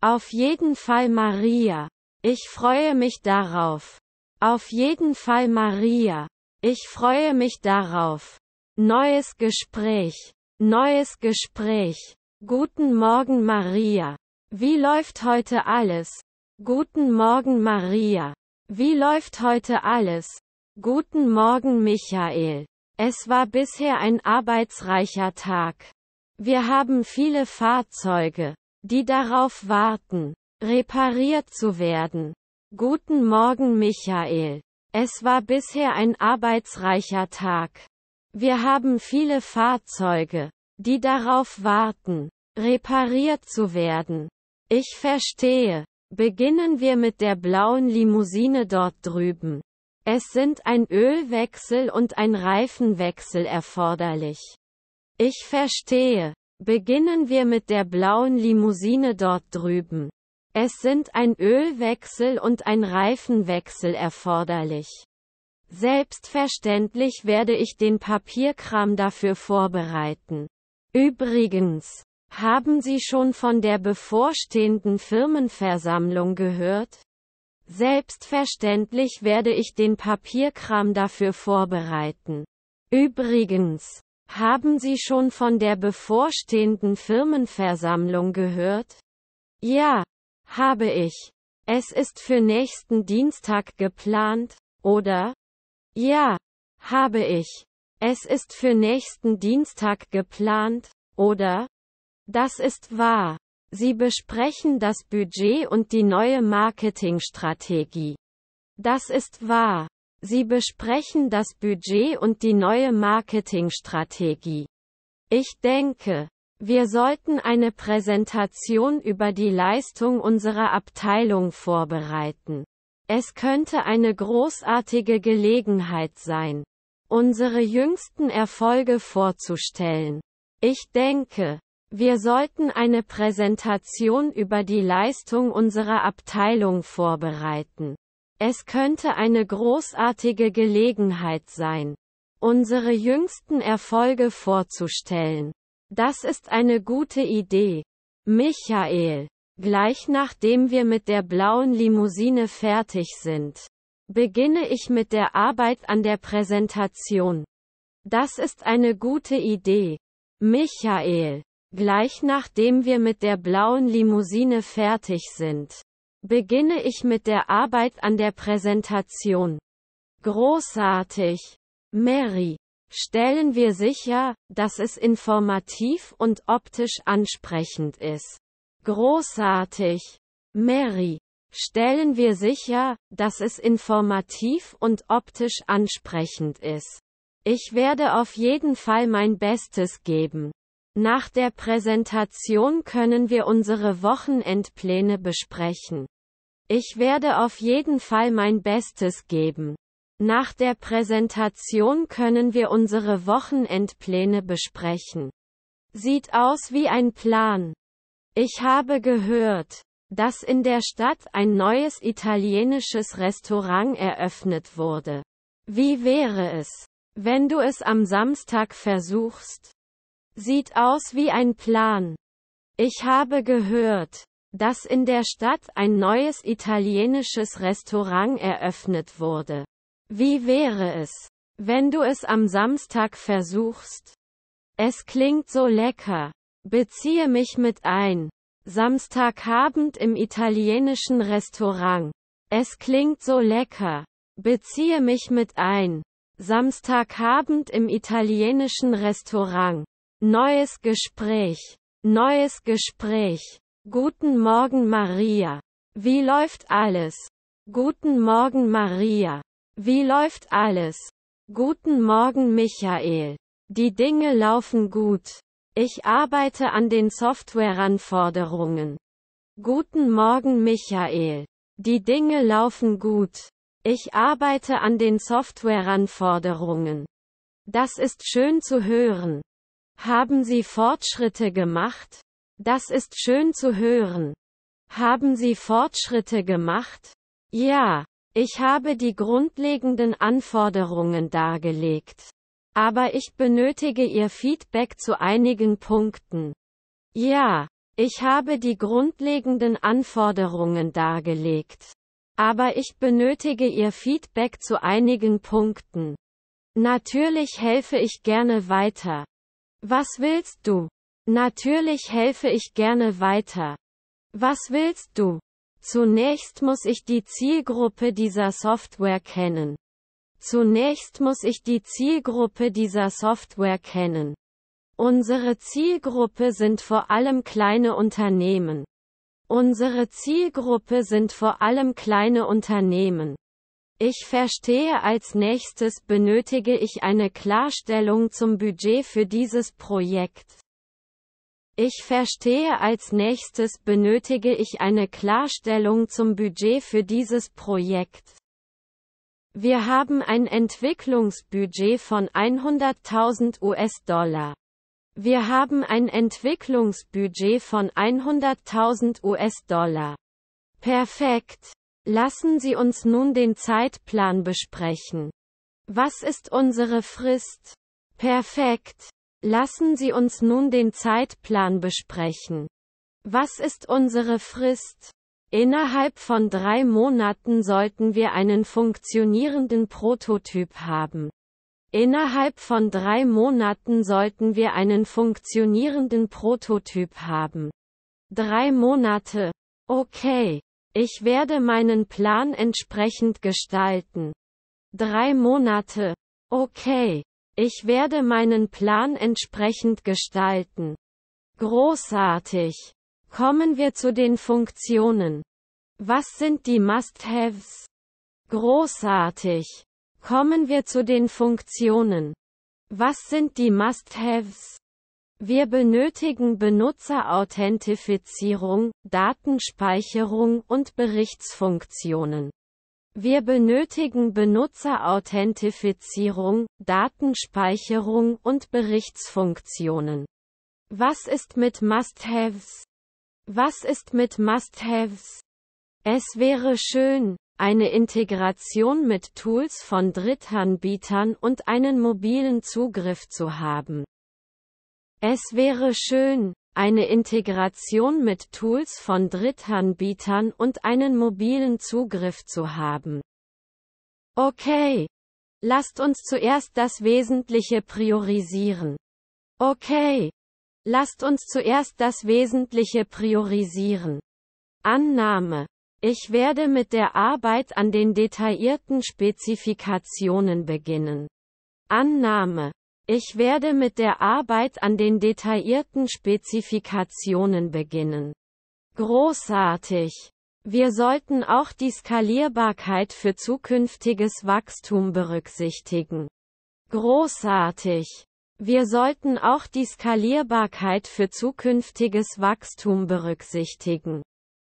Auf jeden Fall Maria. Ich freue mich darauf. Auf jeden Fall Maria. Ich freue mich darauf. Neues Gespräch. Neues Gespräch. Guten Morgen Maria. Wie läuft heute alles? Guten Morgen Maria. Wie läuft heute alles? Guten Morgen Michael. Es war bisher ein arbeitsreicher Tag. Wir haben viele Fahrzeuge, die darauf warten, repariert zu werden. Guten Morgen Michael. Es war bisher ein arbeitsreicher Tag. Wir haben viele Fahrzeuge, die darauf warten, repariert zu werden. Ich verstehe. Beginnen wir mit der blauen Limousine dort drüben. Es sind ein Ölwechsel und ein Reifenwechsel erforderlich. Ich verstehe. Beginnen wir mit der blauen Limousine dort drüben. Es sind ein Ölwechsel und ein Reifenwechsel erforderlich. Selbstverständlich werde ich den Papierkram dafür vorbereiten. Übrigens, haben Sie schon von der bevorstehenden Firmenversammlung gehört? Selbstverständlich werde ich den Papierkram dafür vorbereiten. Übrigens, haben Sie schon von der bevorstehenden Firmenversammlung gehört? Ja, habe ich. Es ist für nächsten Dienstag geplant, oder? Ja. Habe ich. Es ist für nächsten Dienstag geplant, oder? Das ist wahr. Sie besprechen das Budget und die neue Marketingstrategie. Das ist wahr. Sie besprechen das Budget und die neue Marketingstrategie. Ich denke, wir sollten eine Präsentation über die Leistung unserer Abteilung vorbereiten. Es könnte eine großartige Gelegenheit sein, unsere jüngsten Erfolge vorzustellen. Ich denke, wir sollten eine Präsentation über die Leistung unserer Abteilung vorbereiten. Es könnte eine großartige Gelegenheit sein, unsere jüngsten Erfolge vorzustellen. Das ist eine gute Idee. Michael. Gleich nachdem wir mit der blauen Limousine fertig sind, beginne ich mit der Arbeit an der Präsentation. Das ist eine gute Idee. Michael. Gleich nachdem wir mit der blauen Limousine fertig sind, beginne ich mit der Arbeit an der Präsentation. Großartig. Mary. Stellen wir sicher, dass es informativ und optisch ansprechend ist. Großartig. Mary. Stellen wir sicher, dass es informativ und optisch ansprechend ist. Ich werde auf jeden Fall mein Bestes geben. Nach der Präsentation können wir unsere Wochenendpläne besprechen. Ich werde auf jeden Fall mein Bestes geben. Nach der Präsentation können wir unsere Wochenendpläne besprechen. Sieht aus wie ein Plan. Ich habe gehört, dass in der Stadt ein neues italienisches Restaurant eröffnet wurde. Wie wäre es, wenn du es am Samstag versuchst? Sieht aus wie ein Plan. Ich habe gehört, dass in der Stadt ein neues italienisches Restaurant eröffnet wurde. Wie wäre es, wenn du es am Samstag versuchst? Es klingt so lecker. Beziehe mich mit ein. Samstagabend im italienischen Restaurant. Es klingt so lecker. Beziehe mich mit ein. Samstagabend im italienischen Restaurant. Neues Gespräch. Neues Gespräch. Guten Morgen Maria. Wie läuft alles? Guten Morgen Maria. Wie läuft alles? Guten Morgen Michael. Die Dinge laufen gut. Ich arbeite an den Softwareanforderungen. Guten Morgen Michael. Die Dinge laufen gut. Ich arbeite an den Softwareanforderungen. Das ist schön zu hören. Haben Sie Fortschritte gemacht? Das ist schön zu hören. Haben Sie Fortschritte gemacht? Ja, ich habe die grundlegenden Anforderungen dargelegt. Aber ich benötige Ihr Feedback zu einigen Punkten. Ja, ich habe die grundlegenden Anforderungen dargelegt. Aber ich benötige Ihr Feedback zu einigen Punkten. Natürlich helfe ich gerne weiter. Was willst du? Natürlich helfe ich gerne weiter. Was willst du? Zunächst muss ich die Zielgruppe dieser Software kennen. Zunächst muss ich die Zielgruppe dieser Software kennen. Unsere Zielgruppe sind vor allem kleine Unternehmen. Unsere Zielgruppe sind vor allem kleine Unternehmen. Ich verstehe als nächstes benötige ich eine Klarstellung zum Budget für dieses Projekt. Ich verstehe als nächstes benötige ich eine Klarstellung zum Budget für dieses Projekt. Wir haben ein Entwicklungsbudget von 100.000 US-Dollar. Wir haben ein Entwicklungsbudget von 100.000 US-Dollar. Perfekt. Lassen Sie uns nun den Zeitplan besprechen. Was ist unsere Frist? Perfekt. Lassen Sie uns nun den Zeitplan besprechen. Was ist unsere Frist? Innerhalb von drei Monaten sollten wir einen funktionierenden Prototyp haben. Innerhalb von drei Monaten sollten wir einen funktionierenden Prototyp haben. Drei Monate. Okay. Ich werde meinen Plan entsprechend gestalten. Drei Monate. Okay. Ich werde meinen Plan entsprechend gestalten. Großartig. Kommen wir zu den Funktionen. Was sind die Must-Haves? Großartig. Kommen wir zu den Funktionen. Was sind die Must-Haves? Wir benötigen Benutzerauthentifizierung, Datenspeicherung und Berichtsfunktionen. Wir benötigen Benutzerauthentifizierung, Datenspeicherung und Berichtsfunktionen. Was ist mit Must-Haves? Was ist mit Must-Haves? Es wäre schön, eine Integration mit Tools von Drittanbietern und einen mobilen Zugriff zu haben. Es wäre schön, eine Integration mit Tools von Drittanbietern und einen mobilen Zugriff zu haben. Okay. Lasst uns zuerst das Wesentliche priorisieren. Okay. Lasst uns zuerst das Wesentliche priorisieren. Annahme. Ich werde mit der Arbeit an den detaillierten Spezifikationen beginnen. Annahme. Ich werde mit der Arbeit an den detaillierten Spezifikationen beginnen. Großartig! Wir sollten auch die Skalierbarkeit für zukünftiges Wachstum berücksichtigen. Großartig! Wir sollten auch die Skalierbarkeit für zukünftiges Wachstum berücksichtigen.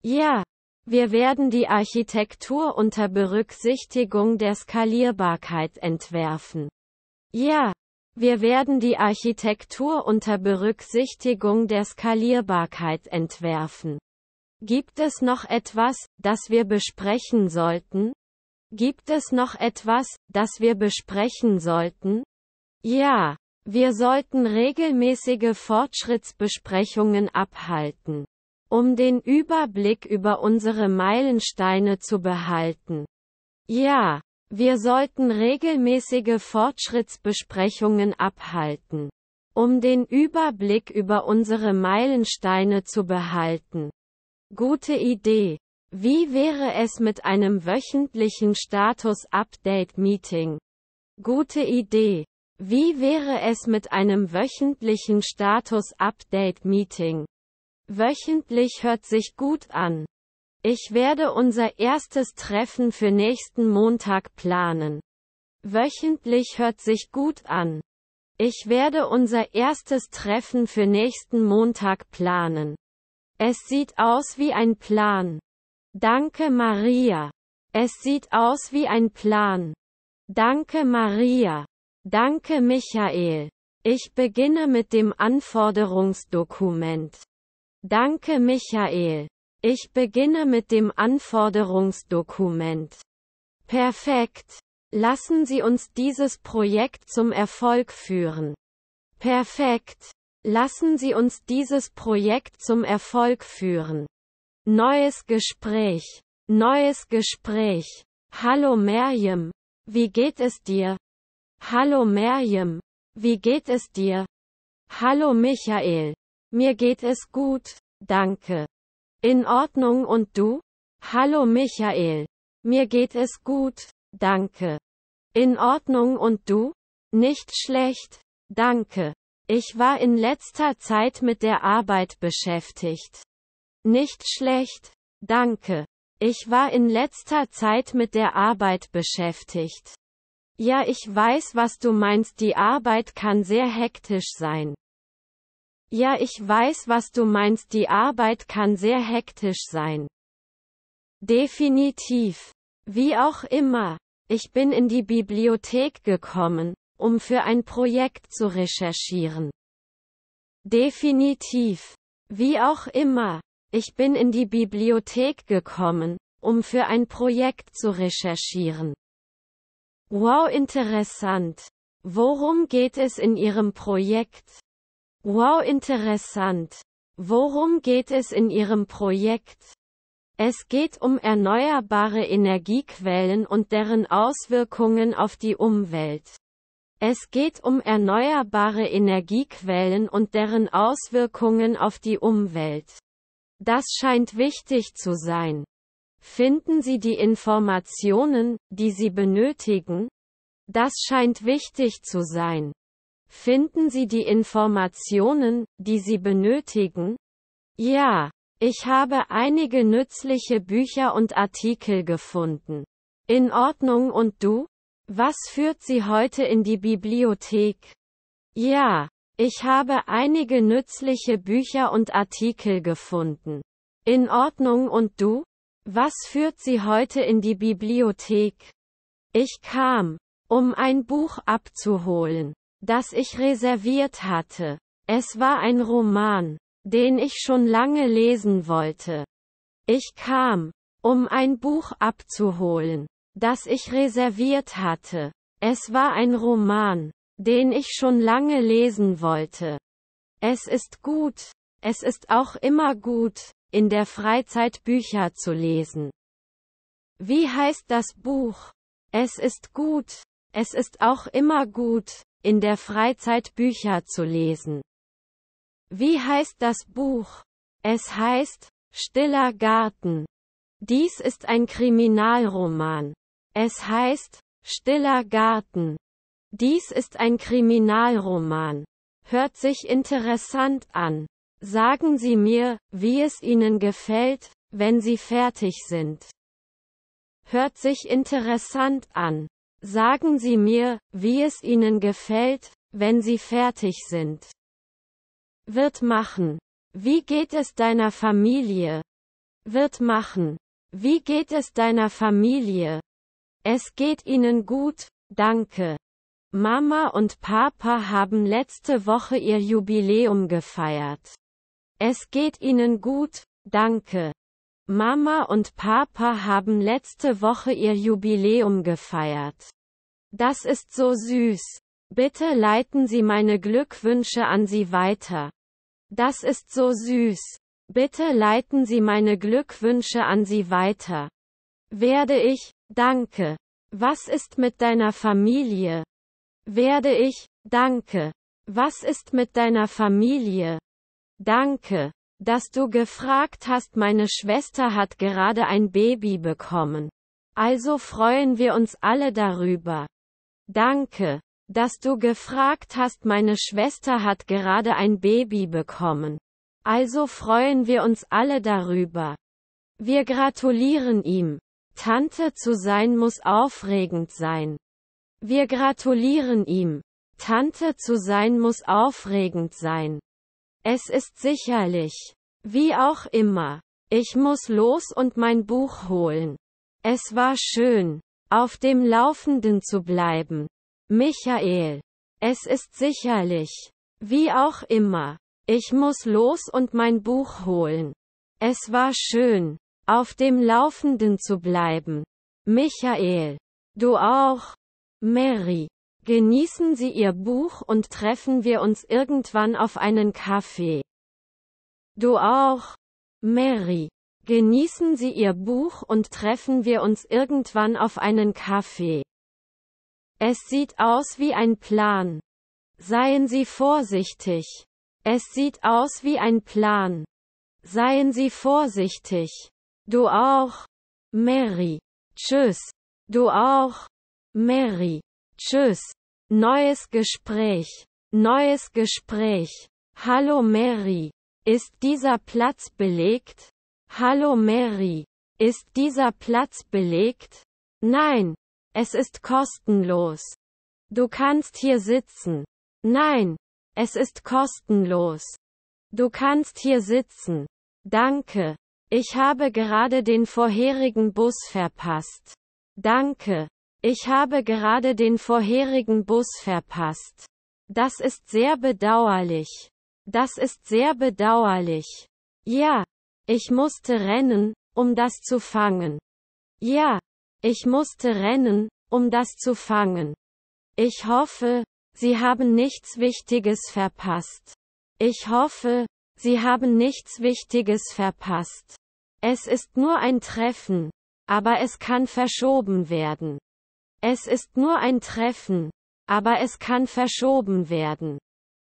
Ja, wir werden die Architektur unter Berücksichtigung der Skalierbarkeit entwerfen. Ja, wir werden die Architektur unter Berücksichtigung der Skalierbarkeit entwerfen. Gibt es noch etwas, das wir besprechen sollten? Gibt es noch etwas, das wir besprechen sollten? Ja, wir sollten regelmäßige Fortschrittsbesprechungen abhalten, um den Überblick über unsere Meilensteine zu behalten. Ja, wir sollten regelmäßige Fortschrittsbesprechungen abhalten, um den Überblick über unsere Meilensteine zu behalten. Gute Idee. Wie wäre es mit einem wöchentlichen Status-Update-Meeting? Gute Idee. Wie wäre es mit einem wöchentlichen Status-Update-Meeting? Wöchentlich hört sich gut an. Ich werde unser erstes Treffen für nächsten Montag planen. Wöchentlich hört sich gut an. Ich werde unser erstes Treffen für nächsten Montag planen. Es sieht aus wie ein Plan. Danke Maria. Es sieht aus wie ein Plan. Danke Maria. Danke Michael. Ich beginne mit dem Anforderungsdokument. Danke Michael. Ich beginne mit dem Anforderungsdokument. Perfekt. Lassen Sie uns dieses Projekt zum Erfolg führen. Perfekt. Lassen Sie uns dieses Projekt zum Erfolg führen. Neues Gespräch. Neues Gespräch. Hallo Merjem. Wie geht es dir? Hallo Merjem. Wie geht es dir? Hallo Michael. Mir geht es gut, danke. In Ordnung und du? Hallo Michael. Mir geht es gut, danke. In Ordnung und du? Nicht schlecht, danke. Ich war in letzter Zeit mit der Arbeit beschäftigt. Nicht schlecht, danke. Ich war in letzter Zeit mit der Arbeit beschäftigt. Ja, ich weiß, was du meinst, die Arbeit kann sehr hektisch sein. Ja, ich weiß, was du meinst, die Arbeit kann sehr hektisch sein. Definitiv. Wie auch immer. Ich bin in die Bibliothek gekommen, um für ein Projekt zu recherchieren. Definitiv. Wie auch immer. Ich bin in die Bibliothek gekommen, um für ein Projekt zu recherchieren. Wow, interessant. Worum geht es in Ihrem Projekt? Wow interessant. Worum geht es in Ihrem Projekt? Es geht um erneuerbare Energiequellen und deren Auswirkungen auf die Umwelt. Es geht um erneuerbare Energiequellen und deren Auswirkungen auf die Umwelt. Das scheint wichtig zu sein. Finden Sie die Informationen, die Sie benötigen? Das scheint wichtig zu sein. Finden Sie die Informationen, die Sie benötigen? Ja, ich habe einige nützliche Bücher und Artikel gefunden. In Ordnung und du? Was führt Sie heute in die Bibliothek? Ja, ich habe einige nützliche Bücher und Artikel gefunden. In Ordnung und du? Was führt Sie heute in die Bibliothek? Ich kam, um ein Buch abzuholen das ich reserviert hatte. Es war ein Roman, den ich schon lange lesen wollte. Ich kam, um ein Buch abzuholen, das ich reserviert hatte. Es war ein Roman, den ich schon lange lesen wollte. Es ist gut, es ist auch immer gut, in der Freizeit Bücher zu lesen. Wie heißt das Buch? Es ist gut, es ist auch immer gut, in der Freizeit Bücher zu lesen. Wie heißt das Buch? Es heißt Stiller Garten. Dies ist ein Kriminalroman. Es heißt Stiller Garten. Dies ist ein Kriminalroman. Hört sich interessant an. Sagen Sie mir, wie es Ihnen gefällt, wenn Sie fertig sind. Hört sich interessant an. Sagen Sie mir, wie es Ihnen gefällt, wenn Sie fertig sind. Wird machen. Wie geht es deiner Familie? Wird machen. Wie geht es deiner Familie? Es geht Ihnen gut, danke. Mama und Papa haben letzte Woche ihr Jubiläum gefeiert. Es geht Ihnen gut, danke. Mama und Papa haben letzte Woche ihr Jubiläum gefeiert. Das ist so süß. Bitte leiten Sie meine Glückwünsche an Sie weiter. Das ist so süß. Bitte leiten Sie meine Glückwünsche an Sie weiter. Werde ich, danke. Was ist mit deiner Familie? Werde ich, danke. Was ist mit deiner Familie? Danke dass du gefragt hast, meine Schwester hat gerade ein Baby bekommen. Also freuen wir uns alle darüber. Danke, dass du gefragt hast, meine Schwester hat gerade ein Baby bekommen. Also freuen wir uns alle darüber. Wir gratulieren ihm. Tante zu sein muss aufregend sein. Wir gratulieren ihm. Tante zu sein muss aufregend sein. Es ist sicherlich. Wie auch immer. Ich muss los und mein Buch holen. Es war schön, auf dem Laufenden zu bleiben. Michael. Es ist sicherlich. Wie auch immer. Ich muss los und mein Buch holen. Es war schön, auf dem Laufenden zu bleiben. Michael. Du auch. Mary. Genießen Sie Ihr Buch und treffen wir uns irgendwann auf einen Kaffee. Du auch. Mary. Genießen Sie Ihr Buch und treffen wir uns irgendwann auf einen Kaffee. Es sieht aus wie ein Plan. Seien Sie vorsichtig. Es sieht aus wie ein Plan. Seien Sie vorsichtig. Du auch. Mary. Tschüss. Du auch. Mary. Tschüss. Neues Gespräch. Neues Gespräch. Hallo Mary. Ist dieser Platz belegt? Hallo Mary. Ist dieser Platz belegt? Nein. Es ist kostenlos. Du kannst hier sitzen. Nein. Es ist kostenlos. Du kannst hier sitzen. Danke. Ich habe gerade den vorherigen Bus verpasst. Danke. Ich habe gerade den vorherigen Bus verpasst. Das ist sehr bedauerlich. Das ist sehr bedauerlich. Ja. Ich musste rennen, um das zu fangen. Ja. Ich musste rennen, um das zu fangen. Ich hoffe, Sie haben nichts Wichtiges verpasst. Ich hoffe, Sie haben nichts Wichtiges verpasst. Es ist nur ein Treffen. Aber es kann verschoben werden. Es ist nur ein Treffen. Aber es kann verschoben werden.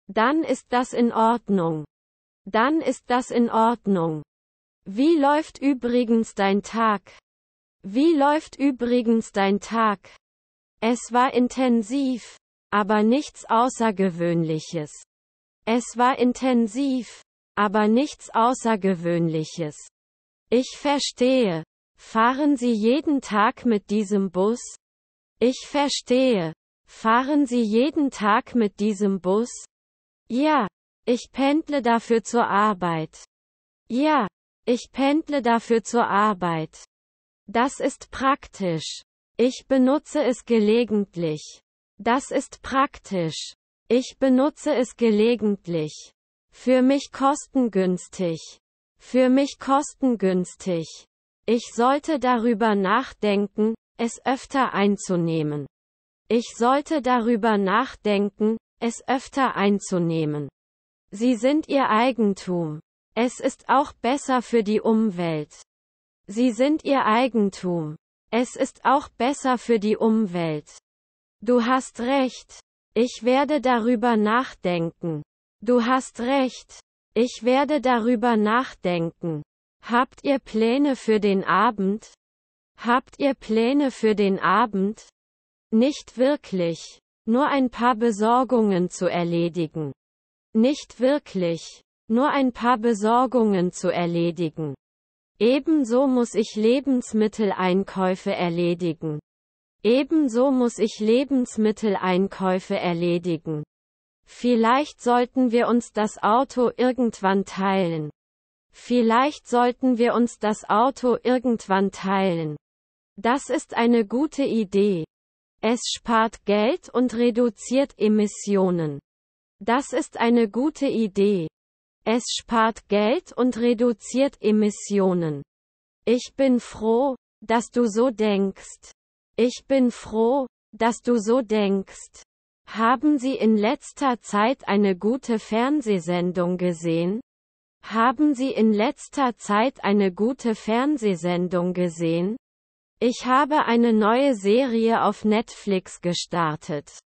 Dann ist das in Ordnung. Dann ist das in Ordnung. Wie läuft übrigens dein Tag? Wie läuft übrigens dein Tag? Es war intensiv, aber nichts Außergewöhnliches. Es war intensiv, aber nichts Außergewöhnliches. Ich verstehe. Fahren Sie jeden Tag mit diesem Bus? Ich verstehe. Fahren Sie jeden Tag mit diesem Bus? Ja. Ich pendle dafür zur Arbeit. Ja. Ich pendle dafür zur Arbeit. Das ist praktisch. Ich benutze es gelegentlich. Das ist praktisch. Ich benutze es gelegentlich. Für mich kostengünstig. Für mich kostengünstig. Ich sollte darüber nachdenken, es öfter einzunehmen. Ich sollte darüber nachdenken, es öfter einzunehmen. Sie sind ihr Eigentum. Es ist auch besser für die Umwelt. Sie sind ihr Eigentum. Es ist auch besser für die Umwelt. Du hast recht. Ich werde darüber nachdenken. Du hast recht. Ich werde darüber nachdenken. Habt ihr Pläne für den Abend? Habt ihr Pläne für den Abend? Nicht wirklich. Nur ein paar Besorgungen zu erledigen. Nicht wirklich. Nur ein paar Besorgungen zu erledigen. Ebenso muss ich Lebensmitteleinkäufe erledigen. Ebenso muss ich Lebensmitteleinkäufe erledigen. Vielleicht sollten wir uns das Auto irgendwann teilen. Vielleicht sollten wir uns das Auto irgendwann teilen. Das ist eine gute Idee. Es spart Geld und reduziert Emissionen. Das ist eine gute Idee. Es spart Geld und reduziert Emissionen. Ich bin froh, dass du so denkst. Ich bin froh, dass du so denkst. Haben Sie in letzter Zeit eine gute Fernsehsendung gesehen? Haben Sie in letzter Zeit eine gute Fernsehsendung gesehen? Ich habe eine neue Serie auf Netflix gestartet.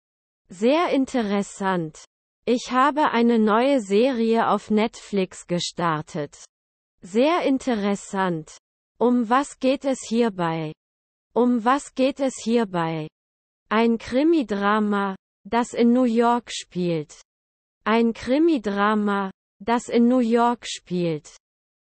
Sehr interessant. Ich habe eine neue Serie auf Netflix gestartet. Sehr interessant. Um was geht es hierbei? Um was geht es hierbei? Ein Krimidrama, das in New York spielt. Ein Krimidrama, das in New York spielt.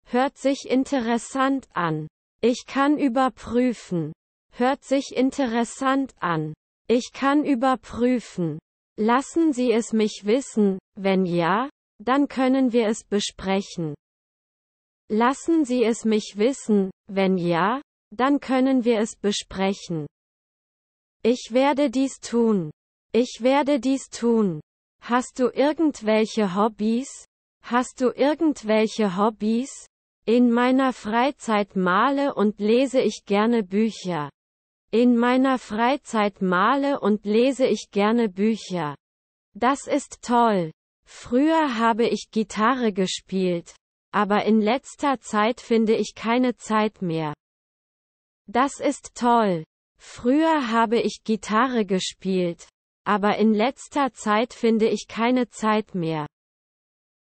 Hört sich interessant an. Ich kann überprüfen. Hört sich interessant an. Ich kann überprüfen. Lassen Sie es mich wissen, wenn ja, dann können wir es besprechen. Lassen Sie es mich wissen, wenn ja, dann können wir es besprechen. Ich werde dies tun. Ich werde dies tun. Hast du irgendwelche Hobbys? Hast du irgendwelche Hobbys? In meiner Freizeit male und lese ich gerne Bücher. In meiner Freizeit male und lese ich gerne Bücher. Das ist toll. Früher habe ich Gitarre gespielt. Aber in letzter Zeit finde ich keine Zeit mehr. Das ist toll. Früher habe ich Gitarre gespielt. Aber in letzter Zeit finde ich keine Zeit mehr.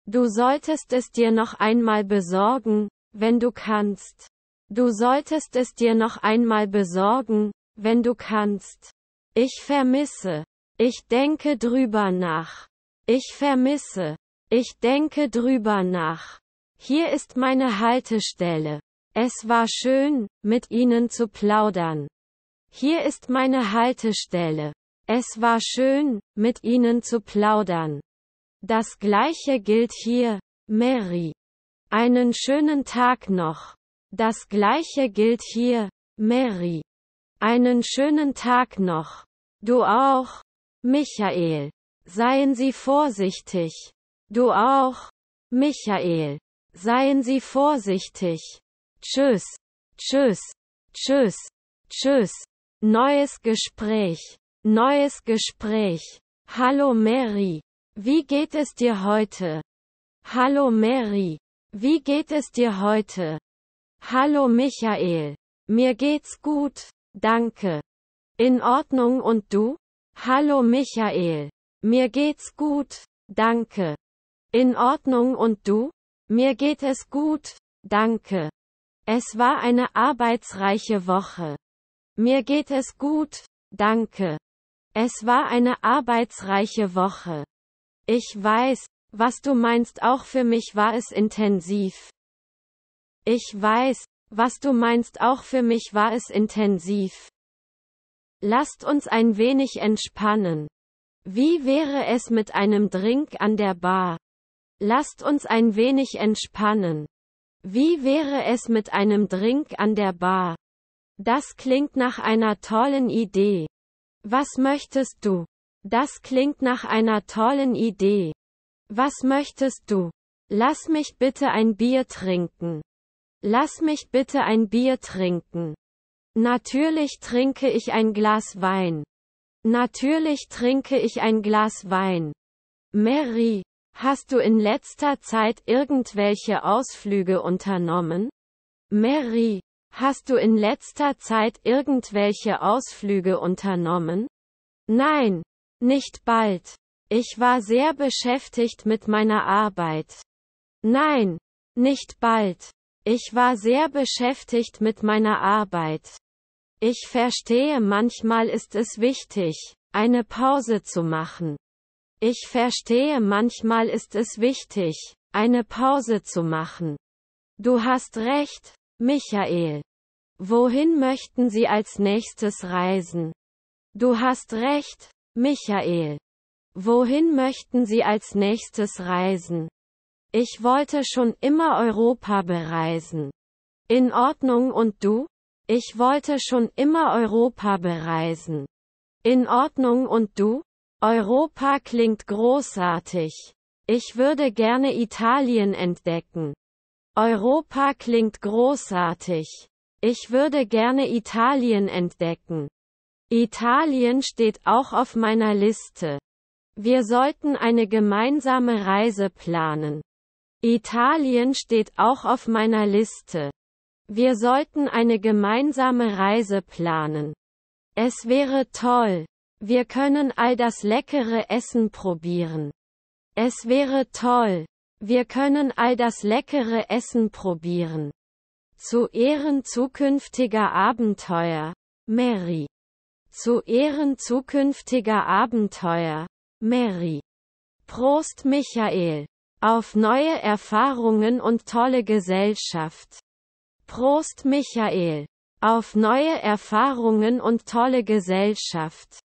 Du solltest es dir noch einmal besorgen, wenn du kannst. Du solltest es dir noch einmal besorgen, wenn du kannst. Ich vermisse. Ich denke drüber nach. Ich vermisse. Ich denke drüber nach. Hier ist meine Haltestelle. Es war schön, mit Ihnen zu plaudern. Hier ist meine Haltestelle. Es war schön, mit Ihnen zu plaudern. Das gleiche gilt hier. Mary. Einen schönen Tag noch. Das gleiche gilt hier. Mary. Einen schönen Tag noch. Du auch. Michael. Seien Sie vorsichtig. Du auch. Michael. Seien Sie vorsichtig. Tschüss. Tschüss. Tschüss. Tschüss. Neues Gespräch. Neues Gespräch. Hallo Mary. Wie geht es dir heute? Hallo Mary. Wie geht es dir heute? Hallo Michael. Mir geht's gut, danke. In Ordnung und du? Hallo Michael. Mir geht's gut, danke. In Ordnung und du? Mir geht es gut, danke. Es war eine arbeitsreiche Woche. Mir geht es gut, danke. Es war eine arbeitsreiche Woche. Ich weiß, was du meinst, auch für mich war es intensiv. Ich weiß, was du meinst, auch für mich war es intensiv. Lasst uns ein wenig entspannen. Wie wäre es mit einem Drink an der Bar? Lasst uns ein wenig entspannen. Wie wäre es mit einem Drink an der Bar? Das klingt nach einer tollen Idee. Was möchtest du? Das klingt nach einer tollen Idee. Was möchtest du? Lass mich bitte ein Bier trinken. Lass mich bitte ein Bier trinken. Natürlich trinke ich ein Glas Wein. Natürlich trinke ich ein Glas Wein. Mary, hast du in letzter Zeit irgendwelche Ausflüge unternommen? Mary, hast du in letzter Zeit irgendwelche Ausflüge unternommen? Nein, nicht bald. Ich war sehr beschäftigt mit meiner Arbeit. Nein, nicht bald. Ich war sehr beschäftigt mit meiner Arbeit. Ich verstehe, manchmal ist es wichtig, eine Pause zu machen. Ich verstehe, manchmal ist es wichtig, eine Pause zu machen. Du hast recht, Michael. Wohin möchten Sie als nächstes reisen? Du hast recht, Michael. Wohin möchten Sie als nächstes reisen? Ich wollte schon immer Europa bereisen. In Ordnung und du? Ich wollte schon immer Europa bereisen. In Ordnung und du? Europa klingt großartig. Ich würde gerne Italien entdecken. Europa klingt großartig. Ich würde gerne Italien entdecken. Italien steht auch auf meiner Liste. Wir sollten eine gemeinsame Reise planen. Italien steht auch auf meiner Liste. Wir sollten eine gemeinsame Reise planen. Es wäre toll. Wir können all das leckere Essen probieren. Es wäre toll. Wir können all das leckere Essen probieren. Zu Ehren zukünftiger Abenteuer. Mary. Zu Ehren zukünftiger Abenteuer. Mary. Prost Michael. Auf neue Erfahrungen und tolle Gesellschaft. Prost Michael. Auf neue Erfahrungen und tolle Gesellschaft.